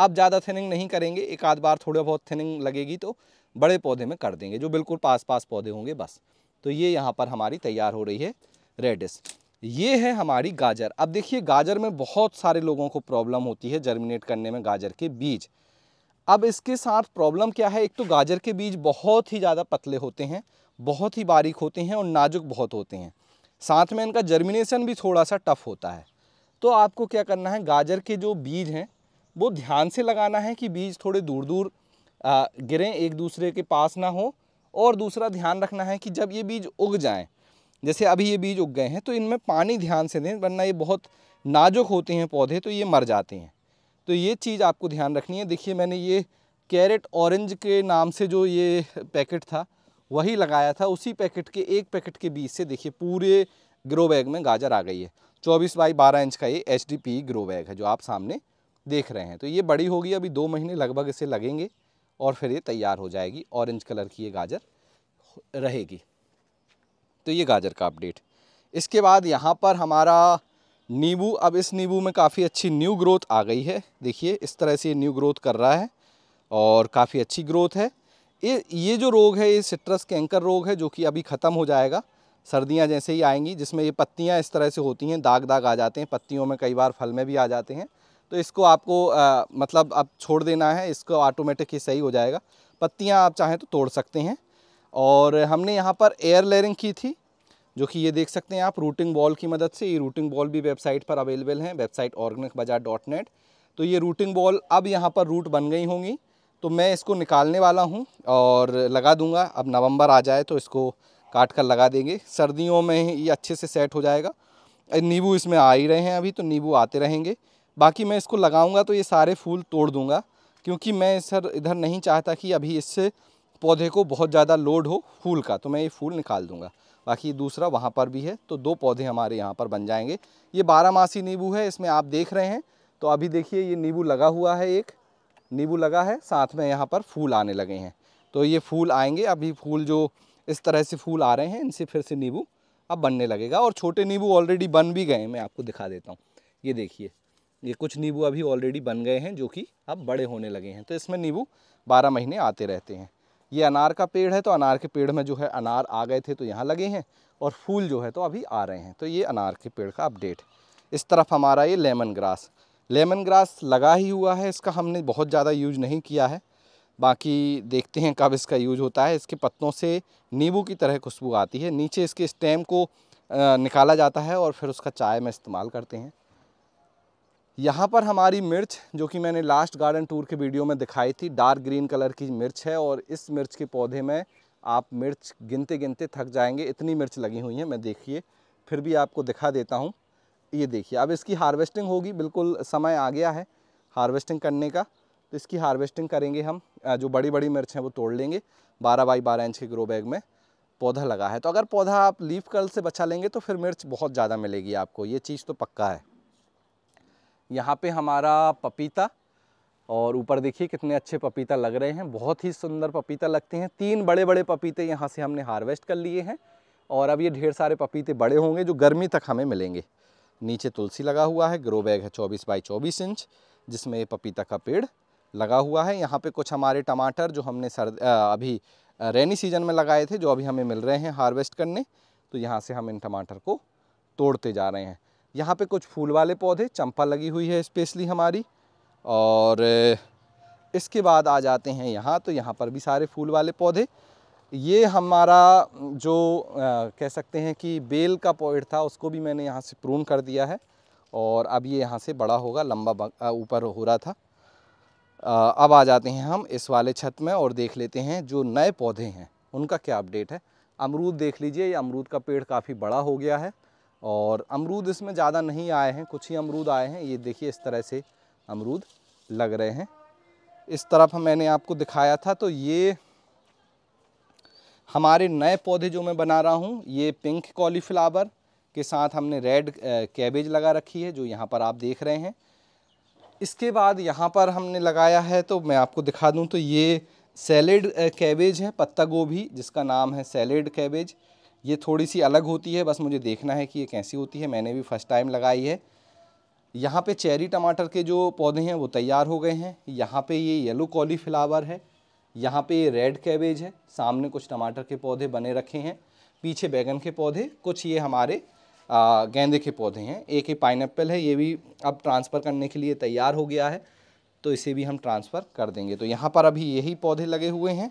अब ज़्यादा थिनिंग नहीं करेंगे एक आध बार थोड़ा बहुत थिनिंग लगेगी तो बड़े पौधे में कर देंगे जो बिल्कुल पास पास पौधे होंगे बस तो ये यहाँ पर हमारी तैयार हो रही है रेडिस ये है हमारी गाजर अब देखिए गाजर में बहुत सारे लोगों को प्रॉब्लम होती है जर्मिनेट करने में गाजर के बीज अब इसके साथ प्रॉब्लम क्या है एक तो गाजर के बीज बहुत ही ज़्यादा पतले होते हैं बहुत ही बारीक होते हैं और नाजुक बहुत होते हैं साथ में इनका जर्मिनेशन भी थोड़ा सा टफ़ होता है तो आपको क्या करना है गाजर के जो बीज हैं वो ध्यान से लगाना है कि बीज थोड़े दूर दूर गिरें एक दूसरे के पास ना हो और दूसरा ध्यान रखना है कि जब ये बीज उग जाएँ जैसे अभी ये बीज उग गए हैं तो इनमें पानी ध्यान से दें वरना ये बहुत नाजुक होते हैं पौधे तो ये मर जाते हैं तो ये चीज़ आपको ध्यान रखनी है देखिए मैंने ये कैरेट ऑरेंज के नाम से जो ये पैकेट था वही लगाया था उसी पैकेट के एक पैकेट के बीज से देखिए पूरे ग्रो बैग में गाजर आ गई है चौबीस बाई बारह इंच का ये एच ग्रो बैग है जो आप सामने देख रहे हैं तो ये बड़ी होगी अभी दो महीने लगभग इसे लगेंगे और फिर ये तैयार हो जाएगी ऑरेंज कलर की ये गाजर रहेगी तो ये गाजर का अपडेट इसके बाद यहाँ पर हमारा नींबू अब इस नींबू में काफ़ी अच्छी न्यू ग्रोथ आ गई है देखिए इस तरह से ये न्यू ग्रोथ कर रहा है और काफ़ी अच्छी ग्रोथ है ये ये जो रोग है ये सिट्रस कैंकर रोग है जो कि अभी ख़त्म हो जाएगा सर्दियाँ जैसे ही आएंगी जिसमें ये पत्तियाँ इस तरह से होती हैं दाग दाग आ जाते हैं पत्तियों में कई बार फल में भी आ जाते हैं तो इसको आपको आ, मतलब अब छोड़ देना है इसको ऑटोमेटिक ही सही हो जाएगा पत्तियाँ आप चाहें तो तोड़ सकते हैं और हमने यहाँ पर एयर लेयरिंग की थी जो कि ये देख सकते हैं आप रूटिंग बॉल की मदद से ये रूटिंग बॉल भी वेबसाइट पर अवेलेबल हैं website organic Bazar dot net तो ये रूटिंग बॉल अब यहाँ पर रूट बन गई होंगी तो मैं इसको निकालने वाला हूँ और लगा दूँगा अब नवंबर आ जाए तो इसको काट कर लगा देंगे सर्दियों में ये अच्छे से सेट हो जाएगा नींबू इसमें आ ही रहे हैं अभी तो नींबू आते रहेंगे बाकी मैं इसको लगाऊँगा तो ये सारे फूल तोड़ दूँगा क्योंकि मैं सर इधर नहीं चाहता कि अभी इससे पौधे को बहुत ज़्यादा लोड हो फूल का तो मैं ये फूल निकाल दूंगा बाकी दूसरा वहाँ पर भी है तो दो पौधे हमारे यहाँ पर बन जाएंगे ये बारह मासी नींबू है इसमें आप देख रहे हैं तो अभी देखिए ये नींबू लगा हुआ है एक नींबू लगा है साथ में यहाँ पर फूल आने लगे हैं तो ये फूल आएंगे अभी फूल जो इस तरह से फूल आ रहे हैं इनसे फिर से नींबू अब बनने लगेगा और छोटे नींबू ऑलरेडी बन भी गए हैं मैं आपको दिखा देता हूँ ये देखिए ये कुछ नींबू अभी ऑलरेडी बन गए हैं जो कि अब बड़े होने लगे हैं तो इसमें नींबू बारह महीने आते रहते हैं ये अनार का पेड़ है तो अनार के पेड़ में जो है अनार आ गए थे तो यहाँ लगे हैं और फूल जो है तो अभी आ रहे हैं तो ये अनार के पेड़ का अपडेट इस तरफ हमारा ये लेमन ग्रास लेमन ग्रास लगा ही हुआ है इसका हमने बहुत ज़्यादा यूज नहीं किया है बाकी देखते हैं कब इसका यूज होता है इसके पत्तों से नींबू की तरह खुशबू आती है नीचे इसके स्टेम को निकाला जाता है और फिर उसका चाय में इस्तेमाल करते हैं यहाँ पर हमारी मिर्च जो कि मैंने लास्ट गार्डन टूर के वीडियो में दिखाई थी डार्क ग्रीन कलर की मिर्च है और इस मिर्च के पौधे में आप मिर्च गिनते गिनते थक जाएंगे इतनी मिर्च लगी हुई है मैं देखिए फिर भी आपको दिखा देता हूँ ये देखिए अब इसकी हार्वेस्टिंग होगी बिल्कुल समय आ गया है हार्वेस्टिंग करने का तो इसकी हार्वेस्टिंग करेंगे हम जो बड़ी बड़ी मिर्च हैं वो तोड़ लेंगे बारह बाई बारह इंच के ग्रो बैग में पौधा लगा है तो अगर पौधा आप लीफ कर्ल से बचा लेंगे तो फिर मिर्च बहुत ज़्यादा मिलेगी आपको ये चीज़ तो पक्का है यहाँ पे हमारा पपीता और ऊपर देखिए कितने अच्छे पपीता लग रहे हैं बहुत ही सुंदर पपीता लगते हैं तीन बड़े बड़े पपीते यहाँ से हमने हार्वेस्ट कर लिए हैं और अब ये ढेर सारे पपीते बड़े होंगे जो गर्मी तक हमें मिलेंगे नीचे तुलसी लगा हुआ है ग्रो बैग है चौबीस बाई चौबीस इंच जिसमें पपीता का पेड़ लगा हुआ है यहाँ पे कुछ हमारे टमाटर जो हमने सर्द अभी रेनी सीजन में लगाए थे जो अभी हमें मिल रहे हैं हार्वेस्ट करने तो यहाँ से हम इन टमाटर को तोड़ते जा रहे हैं यहाँ पे कुछ फूल वाले पौधे चंपा लगी हुई है स्पेशली हमारी और इसके बाद आ जाते हैं यहाँ तो यहाँ पर भी सारे फूल वाले पौधे ये हमारा जो आ, कह सकते हैं कि बेल का पेड था उसको भी मैंने यहाँ से प्रून कर दिया है और अब ये यहाँ से बड़ा होगा लंबा ऊपर हो रहा था आ, अब आ जाते हैं हम इस वाले छत में और देख लेते हैं जो नए पौधे हैं उनका क्या अपडेट है अमरूद देख लीजिए ये अमरूद का पेड़ काफ़ी बड़ा हो गया है और अमरूद इसमें ज़्यादा नहीं आए हैं कुछ ही अमरूद आए हैं ये देखिए इस तरह से अमरूद लग रहे हैं इस तरफ मैंने आपको दिखाया था तो ये हमारे नए पौधे जो मैं बना रहा हूँ ये पिंक कॉलीफ्लावर के साथ हमने रेड कैबेज लगा रखी है जो यहाँ पर आप देख रहे हैं इसके बाद यहाँ पर हमने लगाया है तो मैं आपको दिखा दूँ तो ये सैलेड कैबेज है पत्ता गोभी जिसका नाम है सैलेड कैबेज ये थोड़ी सी अलग होती है बस मुझे देखना है कि ये कैसी होती है मैंने भी फर्स्ट टाइम लगाई है यहाँ पे चेरी टमाटर के जो पौधे हैं वो तैयार हो गए हैं यहाँ पे ये येलो कॉलीफ्लावर है यहाँ पे ये रेड कैबेज है सामने कुछ टमाटर के पौधे बने रखे हैं पीछे बैगन के पौधे कुछ ये हमारे गेंदे के पौधे हैं एक ही पाइन है ये भी अब ट्रांसफ़र करने के लिए तैयार हो गया है तो इसे भी हम ट्रांसफ़र कर देंगे तो यहाँ पर अभी यही पौधे लगे हुए हैं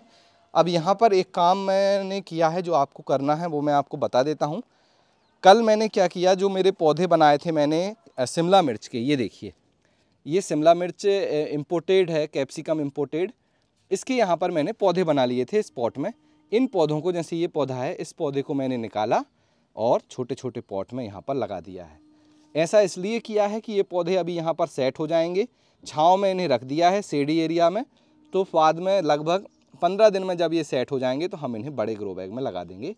अब यहाँ पर एक काम मैंने किया है जो आपको करना है वो मैं आपको बता देता हूँ कल मैंने क्या किया जो मेरे पौधे बनाए थे मैंने शिमला मिर्च के ये देखिए ये शिमला मिर्च इम्पोर्टेड है कैप्सिकम इम्पोर्टेड इसके यहाँ पर मैंने पौधे बना लिए थे स्पॉट में इन पौधों को जैसे ये पौधा है इस पौधे को मैंने निकाला और छोटे छोटे पॉट में यहाँ पर लगा दिया है ऐसा इसलिए किया है कि ये पौधे अभी यहाँ पर सेट हो जाएंगे छाँव में इन्हें रख दिया है सेडी एरिया में तो बाद में लगभग पंद्रह दिन में जब ये सेट हो जाएंगे तो हम इन्हें बड़े ग्रो बैग में लगा देंगे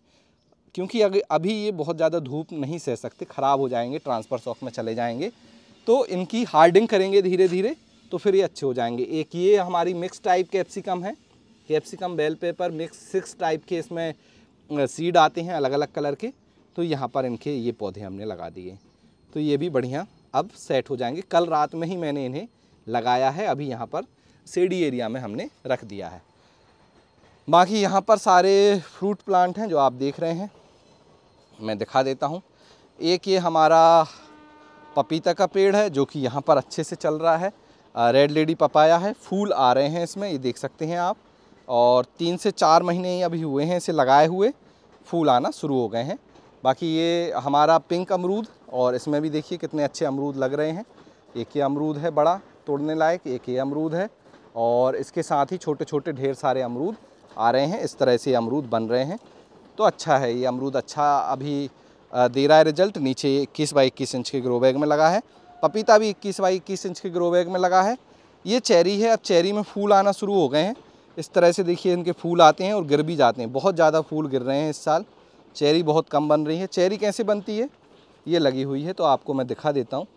क्योंकि अगर अभी ये बहुत ज़्यादा धूप नहीं सह सकते ख़राब हो जाएंगे ट्रांसफ़र शॉक में चले जाएंगे तो इनकी हार्डिंग करेंगे धीरे धीरे तो फिर ये अच्छे हो जाएंगे एक ये हमारी मिक्स टाइप कैप्सिकम है capsicum bell pepper mix six type के इसमें सीड आते हैं अलग अलग कलर के तो यहाँ पर इनके ये पौधे हमने लगा दिए तो ये भी बढ़िया अब सेट हो जाएंगे कल रात में ही मैंने इन्हें लगाया है अभी यहाँ पर सीडी एरिया में हमने रख दिया है बाकी यहाँ पर सारे फ्रूट प्लांट हैं जो आप देख रहे हैं मैं दिखा देता हूँ एक ये हमारा पपीता का पेड़ है जो कि यहाँ पर अच्छे से चल रहा है रेड लेडी पपाया है फूल आ रहे हैं इसमें ये देख सकते हैं आप और तीन से चार महीने ही अभी हुए हैं इसे लगाए हुए फूल आना शुरू हो गए हैं बाकी ये हमारा पिंक अमरूद और इसमें भी देखिए कितने अच्छे अमरूद लग रहे हैं एक ये अमरूद है बड़ा तोड़ने लायक एक ये अमरूद है और इसके साथ ही छोटे छोटे ढेर सारे अमरूद आ रहे हैं इस तरह से अमरूद बन रहे हैं तो अच्छा है ये अमरूद अच्छा अभी दे रहा है रिजल्ट नीचे इक्कीस बाई इक्कीस इंच के ग्रो बैग में लगा है पपीता भी इक्कीस बाई इक्कीस इंच के ग्रो बैग में लगा है ये चेरी है अब चेरी में फूल आना शुरू हो गए हैं इस तरह से देखिए इनके फूल आते हैं और गिर भी जाते हैं बहुत ज़्यादा फूल गिर रहे हैं इस साल चेरी बहुत कम बन रही है चेरी कैसे बनती है ये लगी हुई है तो आपको मैं दिखा देता हूँ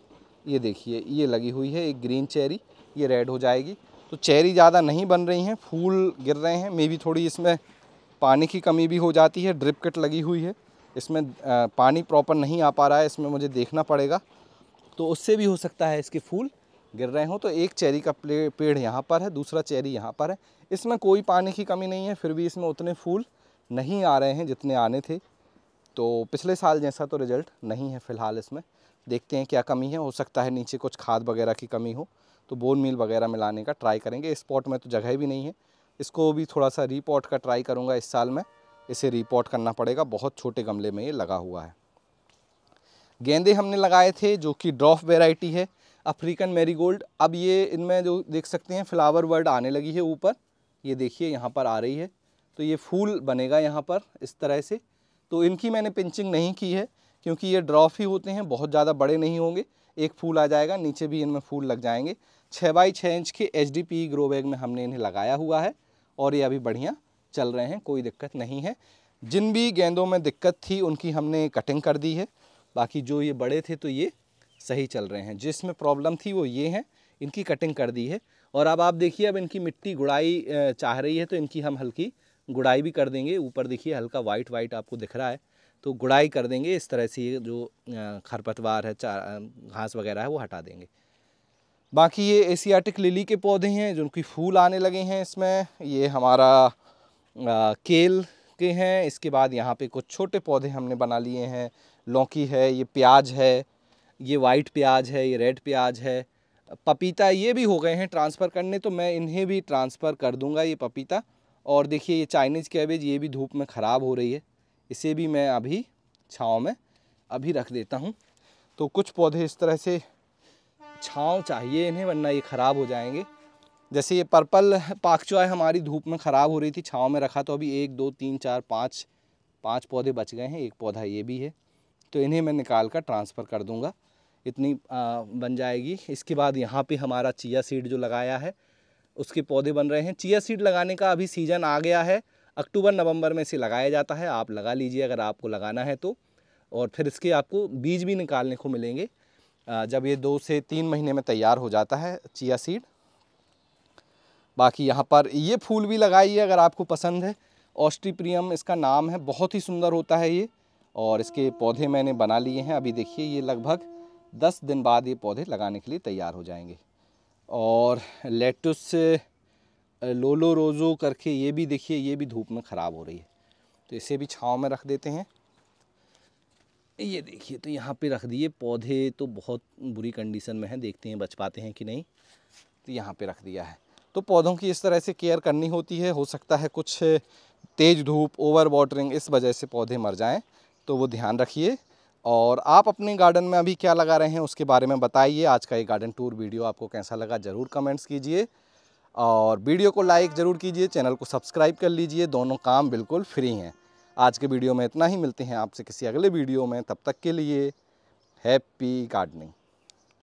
ये देखिए ये लगी हुई है एक ग्रीन चेरी ये रेड हो जाएगी तो चेरी ज़्यादा नहीं बन रही हैं फूल गिर रहे हैं मे भी थोड़ी इसमें पानी की कमी भी हो जाती है ड्रिप किट लगी हुई है इसमें पानी प्रॉपर नहीं आ पा रहा है इसमें मुझे देखना पड़ेगा तो उससे भी हो सकता है इसके फूल गिर रहे हों तो एक चेरी का पेड़ यहाँ पर है दूसरा चेरी यहाँ पर है इसमें कोई पानी की कमी नहीं है फिर भी इसमें उतने फूल नहीं आ रहे हैं जितने आने थे तो पिछले साल जैसा तो रिज़ल्ट नहीं है फ़िलहाल इसमें देखते हैं क्या कमी है हो सकता है नीचे कुछ खाद वगैरह की कमी हो तो बोन मील वगैरह में लाने का ट्राई करेंगे इस पॉट में तो जगह भी नहीं है इसको भी थोड़ा सा रीपॉट का ट्राई करूँगा इस साल में इसे रीपॉट करना पड़ेगा बहुत छोटे गमले में ये लगा हुआ है गेंदे हमने लगाए थे जो कि ड्रॉफ वेराइटी है अफ्रीकन मेरीगोल्ड अब ये इनमें जो देख सकते हैं फ्लावर वर्ड आने लगी है ऊपर ये देखिए यहाँ पर आ रही है तो ये फूल बनेगा यहाँ पर इस तरह से तो इनकी मैंने पिंचिंग नहीं की है क्योंकि ये ड्रॉफ ही होते हैं बहुत ज़्यादा बड़े नहीं होंगे एक फूल आ जाएगा नीचे भी इनमें फूल लग जाएंगे छः बाई छः इंच के H D P grow bag में हमने इन्हें लगाया हुआ है और ये अभी बढ़िया चल रहे हैं कोई दिक्कत नहीं है जिन भी गेंदों में दिक्कत थी उनकी हमने कटिंग कर दी है बाकी जो ये बड़े थे तो ये सही चल रहे हैं जिसमें प्रॉब्लम थी वो ये हैं इनकी कटिंग कर दी है और अब आप देखिए अब इनकी मिट्टी गुड़ाई चाह रही है तो इनकी हम हल्की गुड़ाई भी कर देंगे ऊपर देखिए हल्का वाइट वाइट आपको दिख रहा है तो गुड़ाई कर देंगे इस तरह से ये जो खरपतवार है घास वगैरह है वो हटा देंगे बाकी ये एशियाटिक लिली के पौधे हैं जो कि फूल आने लगे हैं इसमें ये हमारा आ, केल के हैं इसके बाद यहाँ पे कुछ छोटे पौधे हमने बना लिए हैं लौकी है ये प्याज है ये वाइट प्याज है ये रेड प्याज है पपीता ये भी हो गए हैं ट्रांसफ़र करने तो मैं इन्हें भी ट्रांसफ़र कर दूँगा ये पपीता और देखिए ये चाइनीज़ कैबेज ये भी धूप में ख़राब हो रही है इसे भी मैं अभी छाँव में अभी रख देता हूँ तो कुछ पौधे इस तरह से छाँव चाहिए इन्हें वरना ये ख़राब हो जाएंगे जैसे ये पर्पल है हमारी धूप में ख़राब हो रही थी छाँव में रखा तो अभी एक दो तीन चार पाँच पाँच पौधे बच गए हैं एक पौधा ये भी है तो इन्हें मैं निकाल कर ट्रांसफ़र कर दूँगा इतनी आ, बन जाएगी इसके बाद यहाँ पे हमारा चिया सीड जो लगाया है उसके पौधे बन रहे हैं चिया सीड लगाने का अभी सीज़न आ गया है अक्टूबर नवंबर में इसे लगाया जाता है आप लगा लीजिए अगर आपको लगाना है तो और फिर इसके आपको बीज भी निकालने को मिलेंगे जब ये दो से तीन महीने में तैयार हो जाता है चिया सीड बाकी यहाँ पर ये फूल भी लगाइए अगर आपको पसंद है ऑस्ट्रीप्रियम इसका नाम है बहुत ही सुंदर होता है ये और इसके पौधे मैंने बना लिए हैं अभी देखिए ये लगभग दस दिन बाद ये पौधे लगाने के लिए तैयार हो जाएंगे और लेटस लोलो रोज़ो करके ये भी देखिए ये भी धूप में ख़राब हो रही है तो इसे भी छाँव में रख देते हैं ये देखिए तो यहाँ पे रख दिए पौधे तो बहुत बुरी कंडीशन में है देखते हैं बच पाते हैं कि नहीं तो यहाँ पे रख दिया है तो पौधों की इस तरह से केयर करनी होती है हो सकता है कुछ तेज़ धूप ओवर वाटरिंग इस वजह से पौधे मर जाएं तो वो ध्यान रखिए और आप अपने गार्डन में अभी क्या लगा रहे हैं उसके बारे में बताइए आज का ये गार्डन टूर वीडियो आपको कैसा लगा ज़रूर कमेंट्स कीजिए और वीडियो को लाइक ज़रूर कीजिए चैनल को सब्सक्राइब कर लीजिए दोनों काम बिल्कुल फ्री हैं आज के वीडियो में इतना ही मिलते हैं आपसे किसी अगले वीडियो में तब तक के लिए हैप्पी गार्डनिंग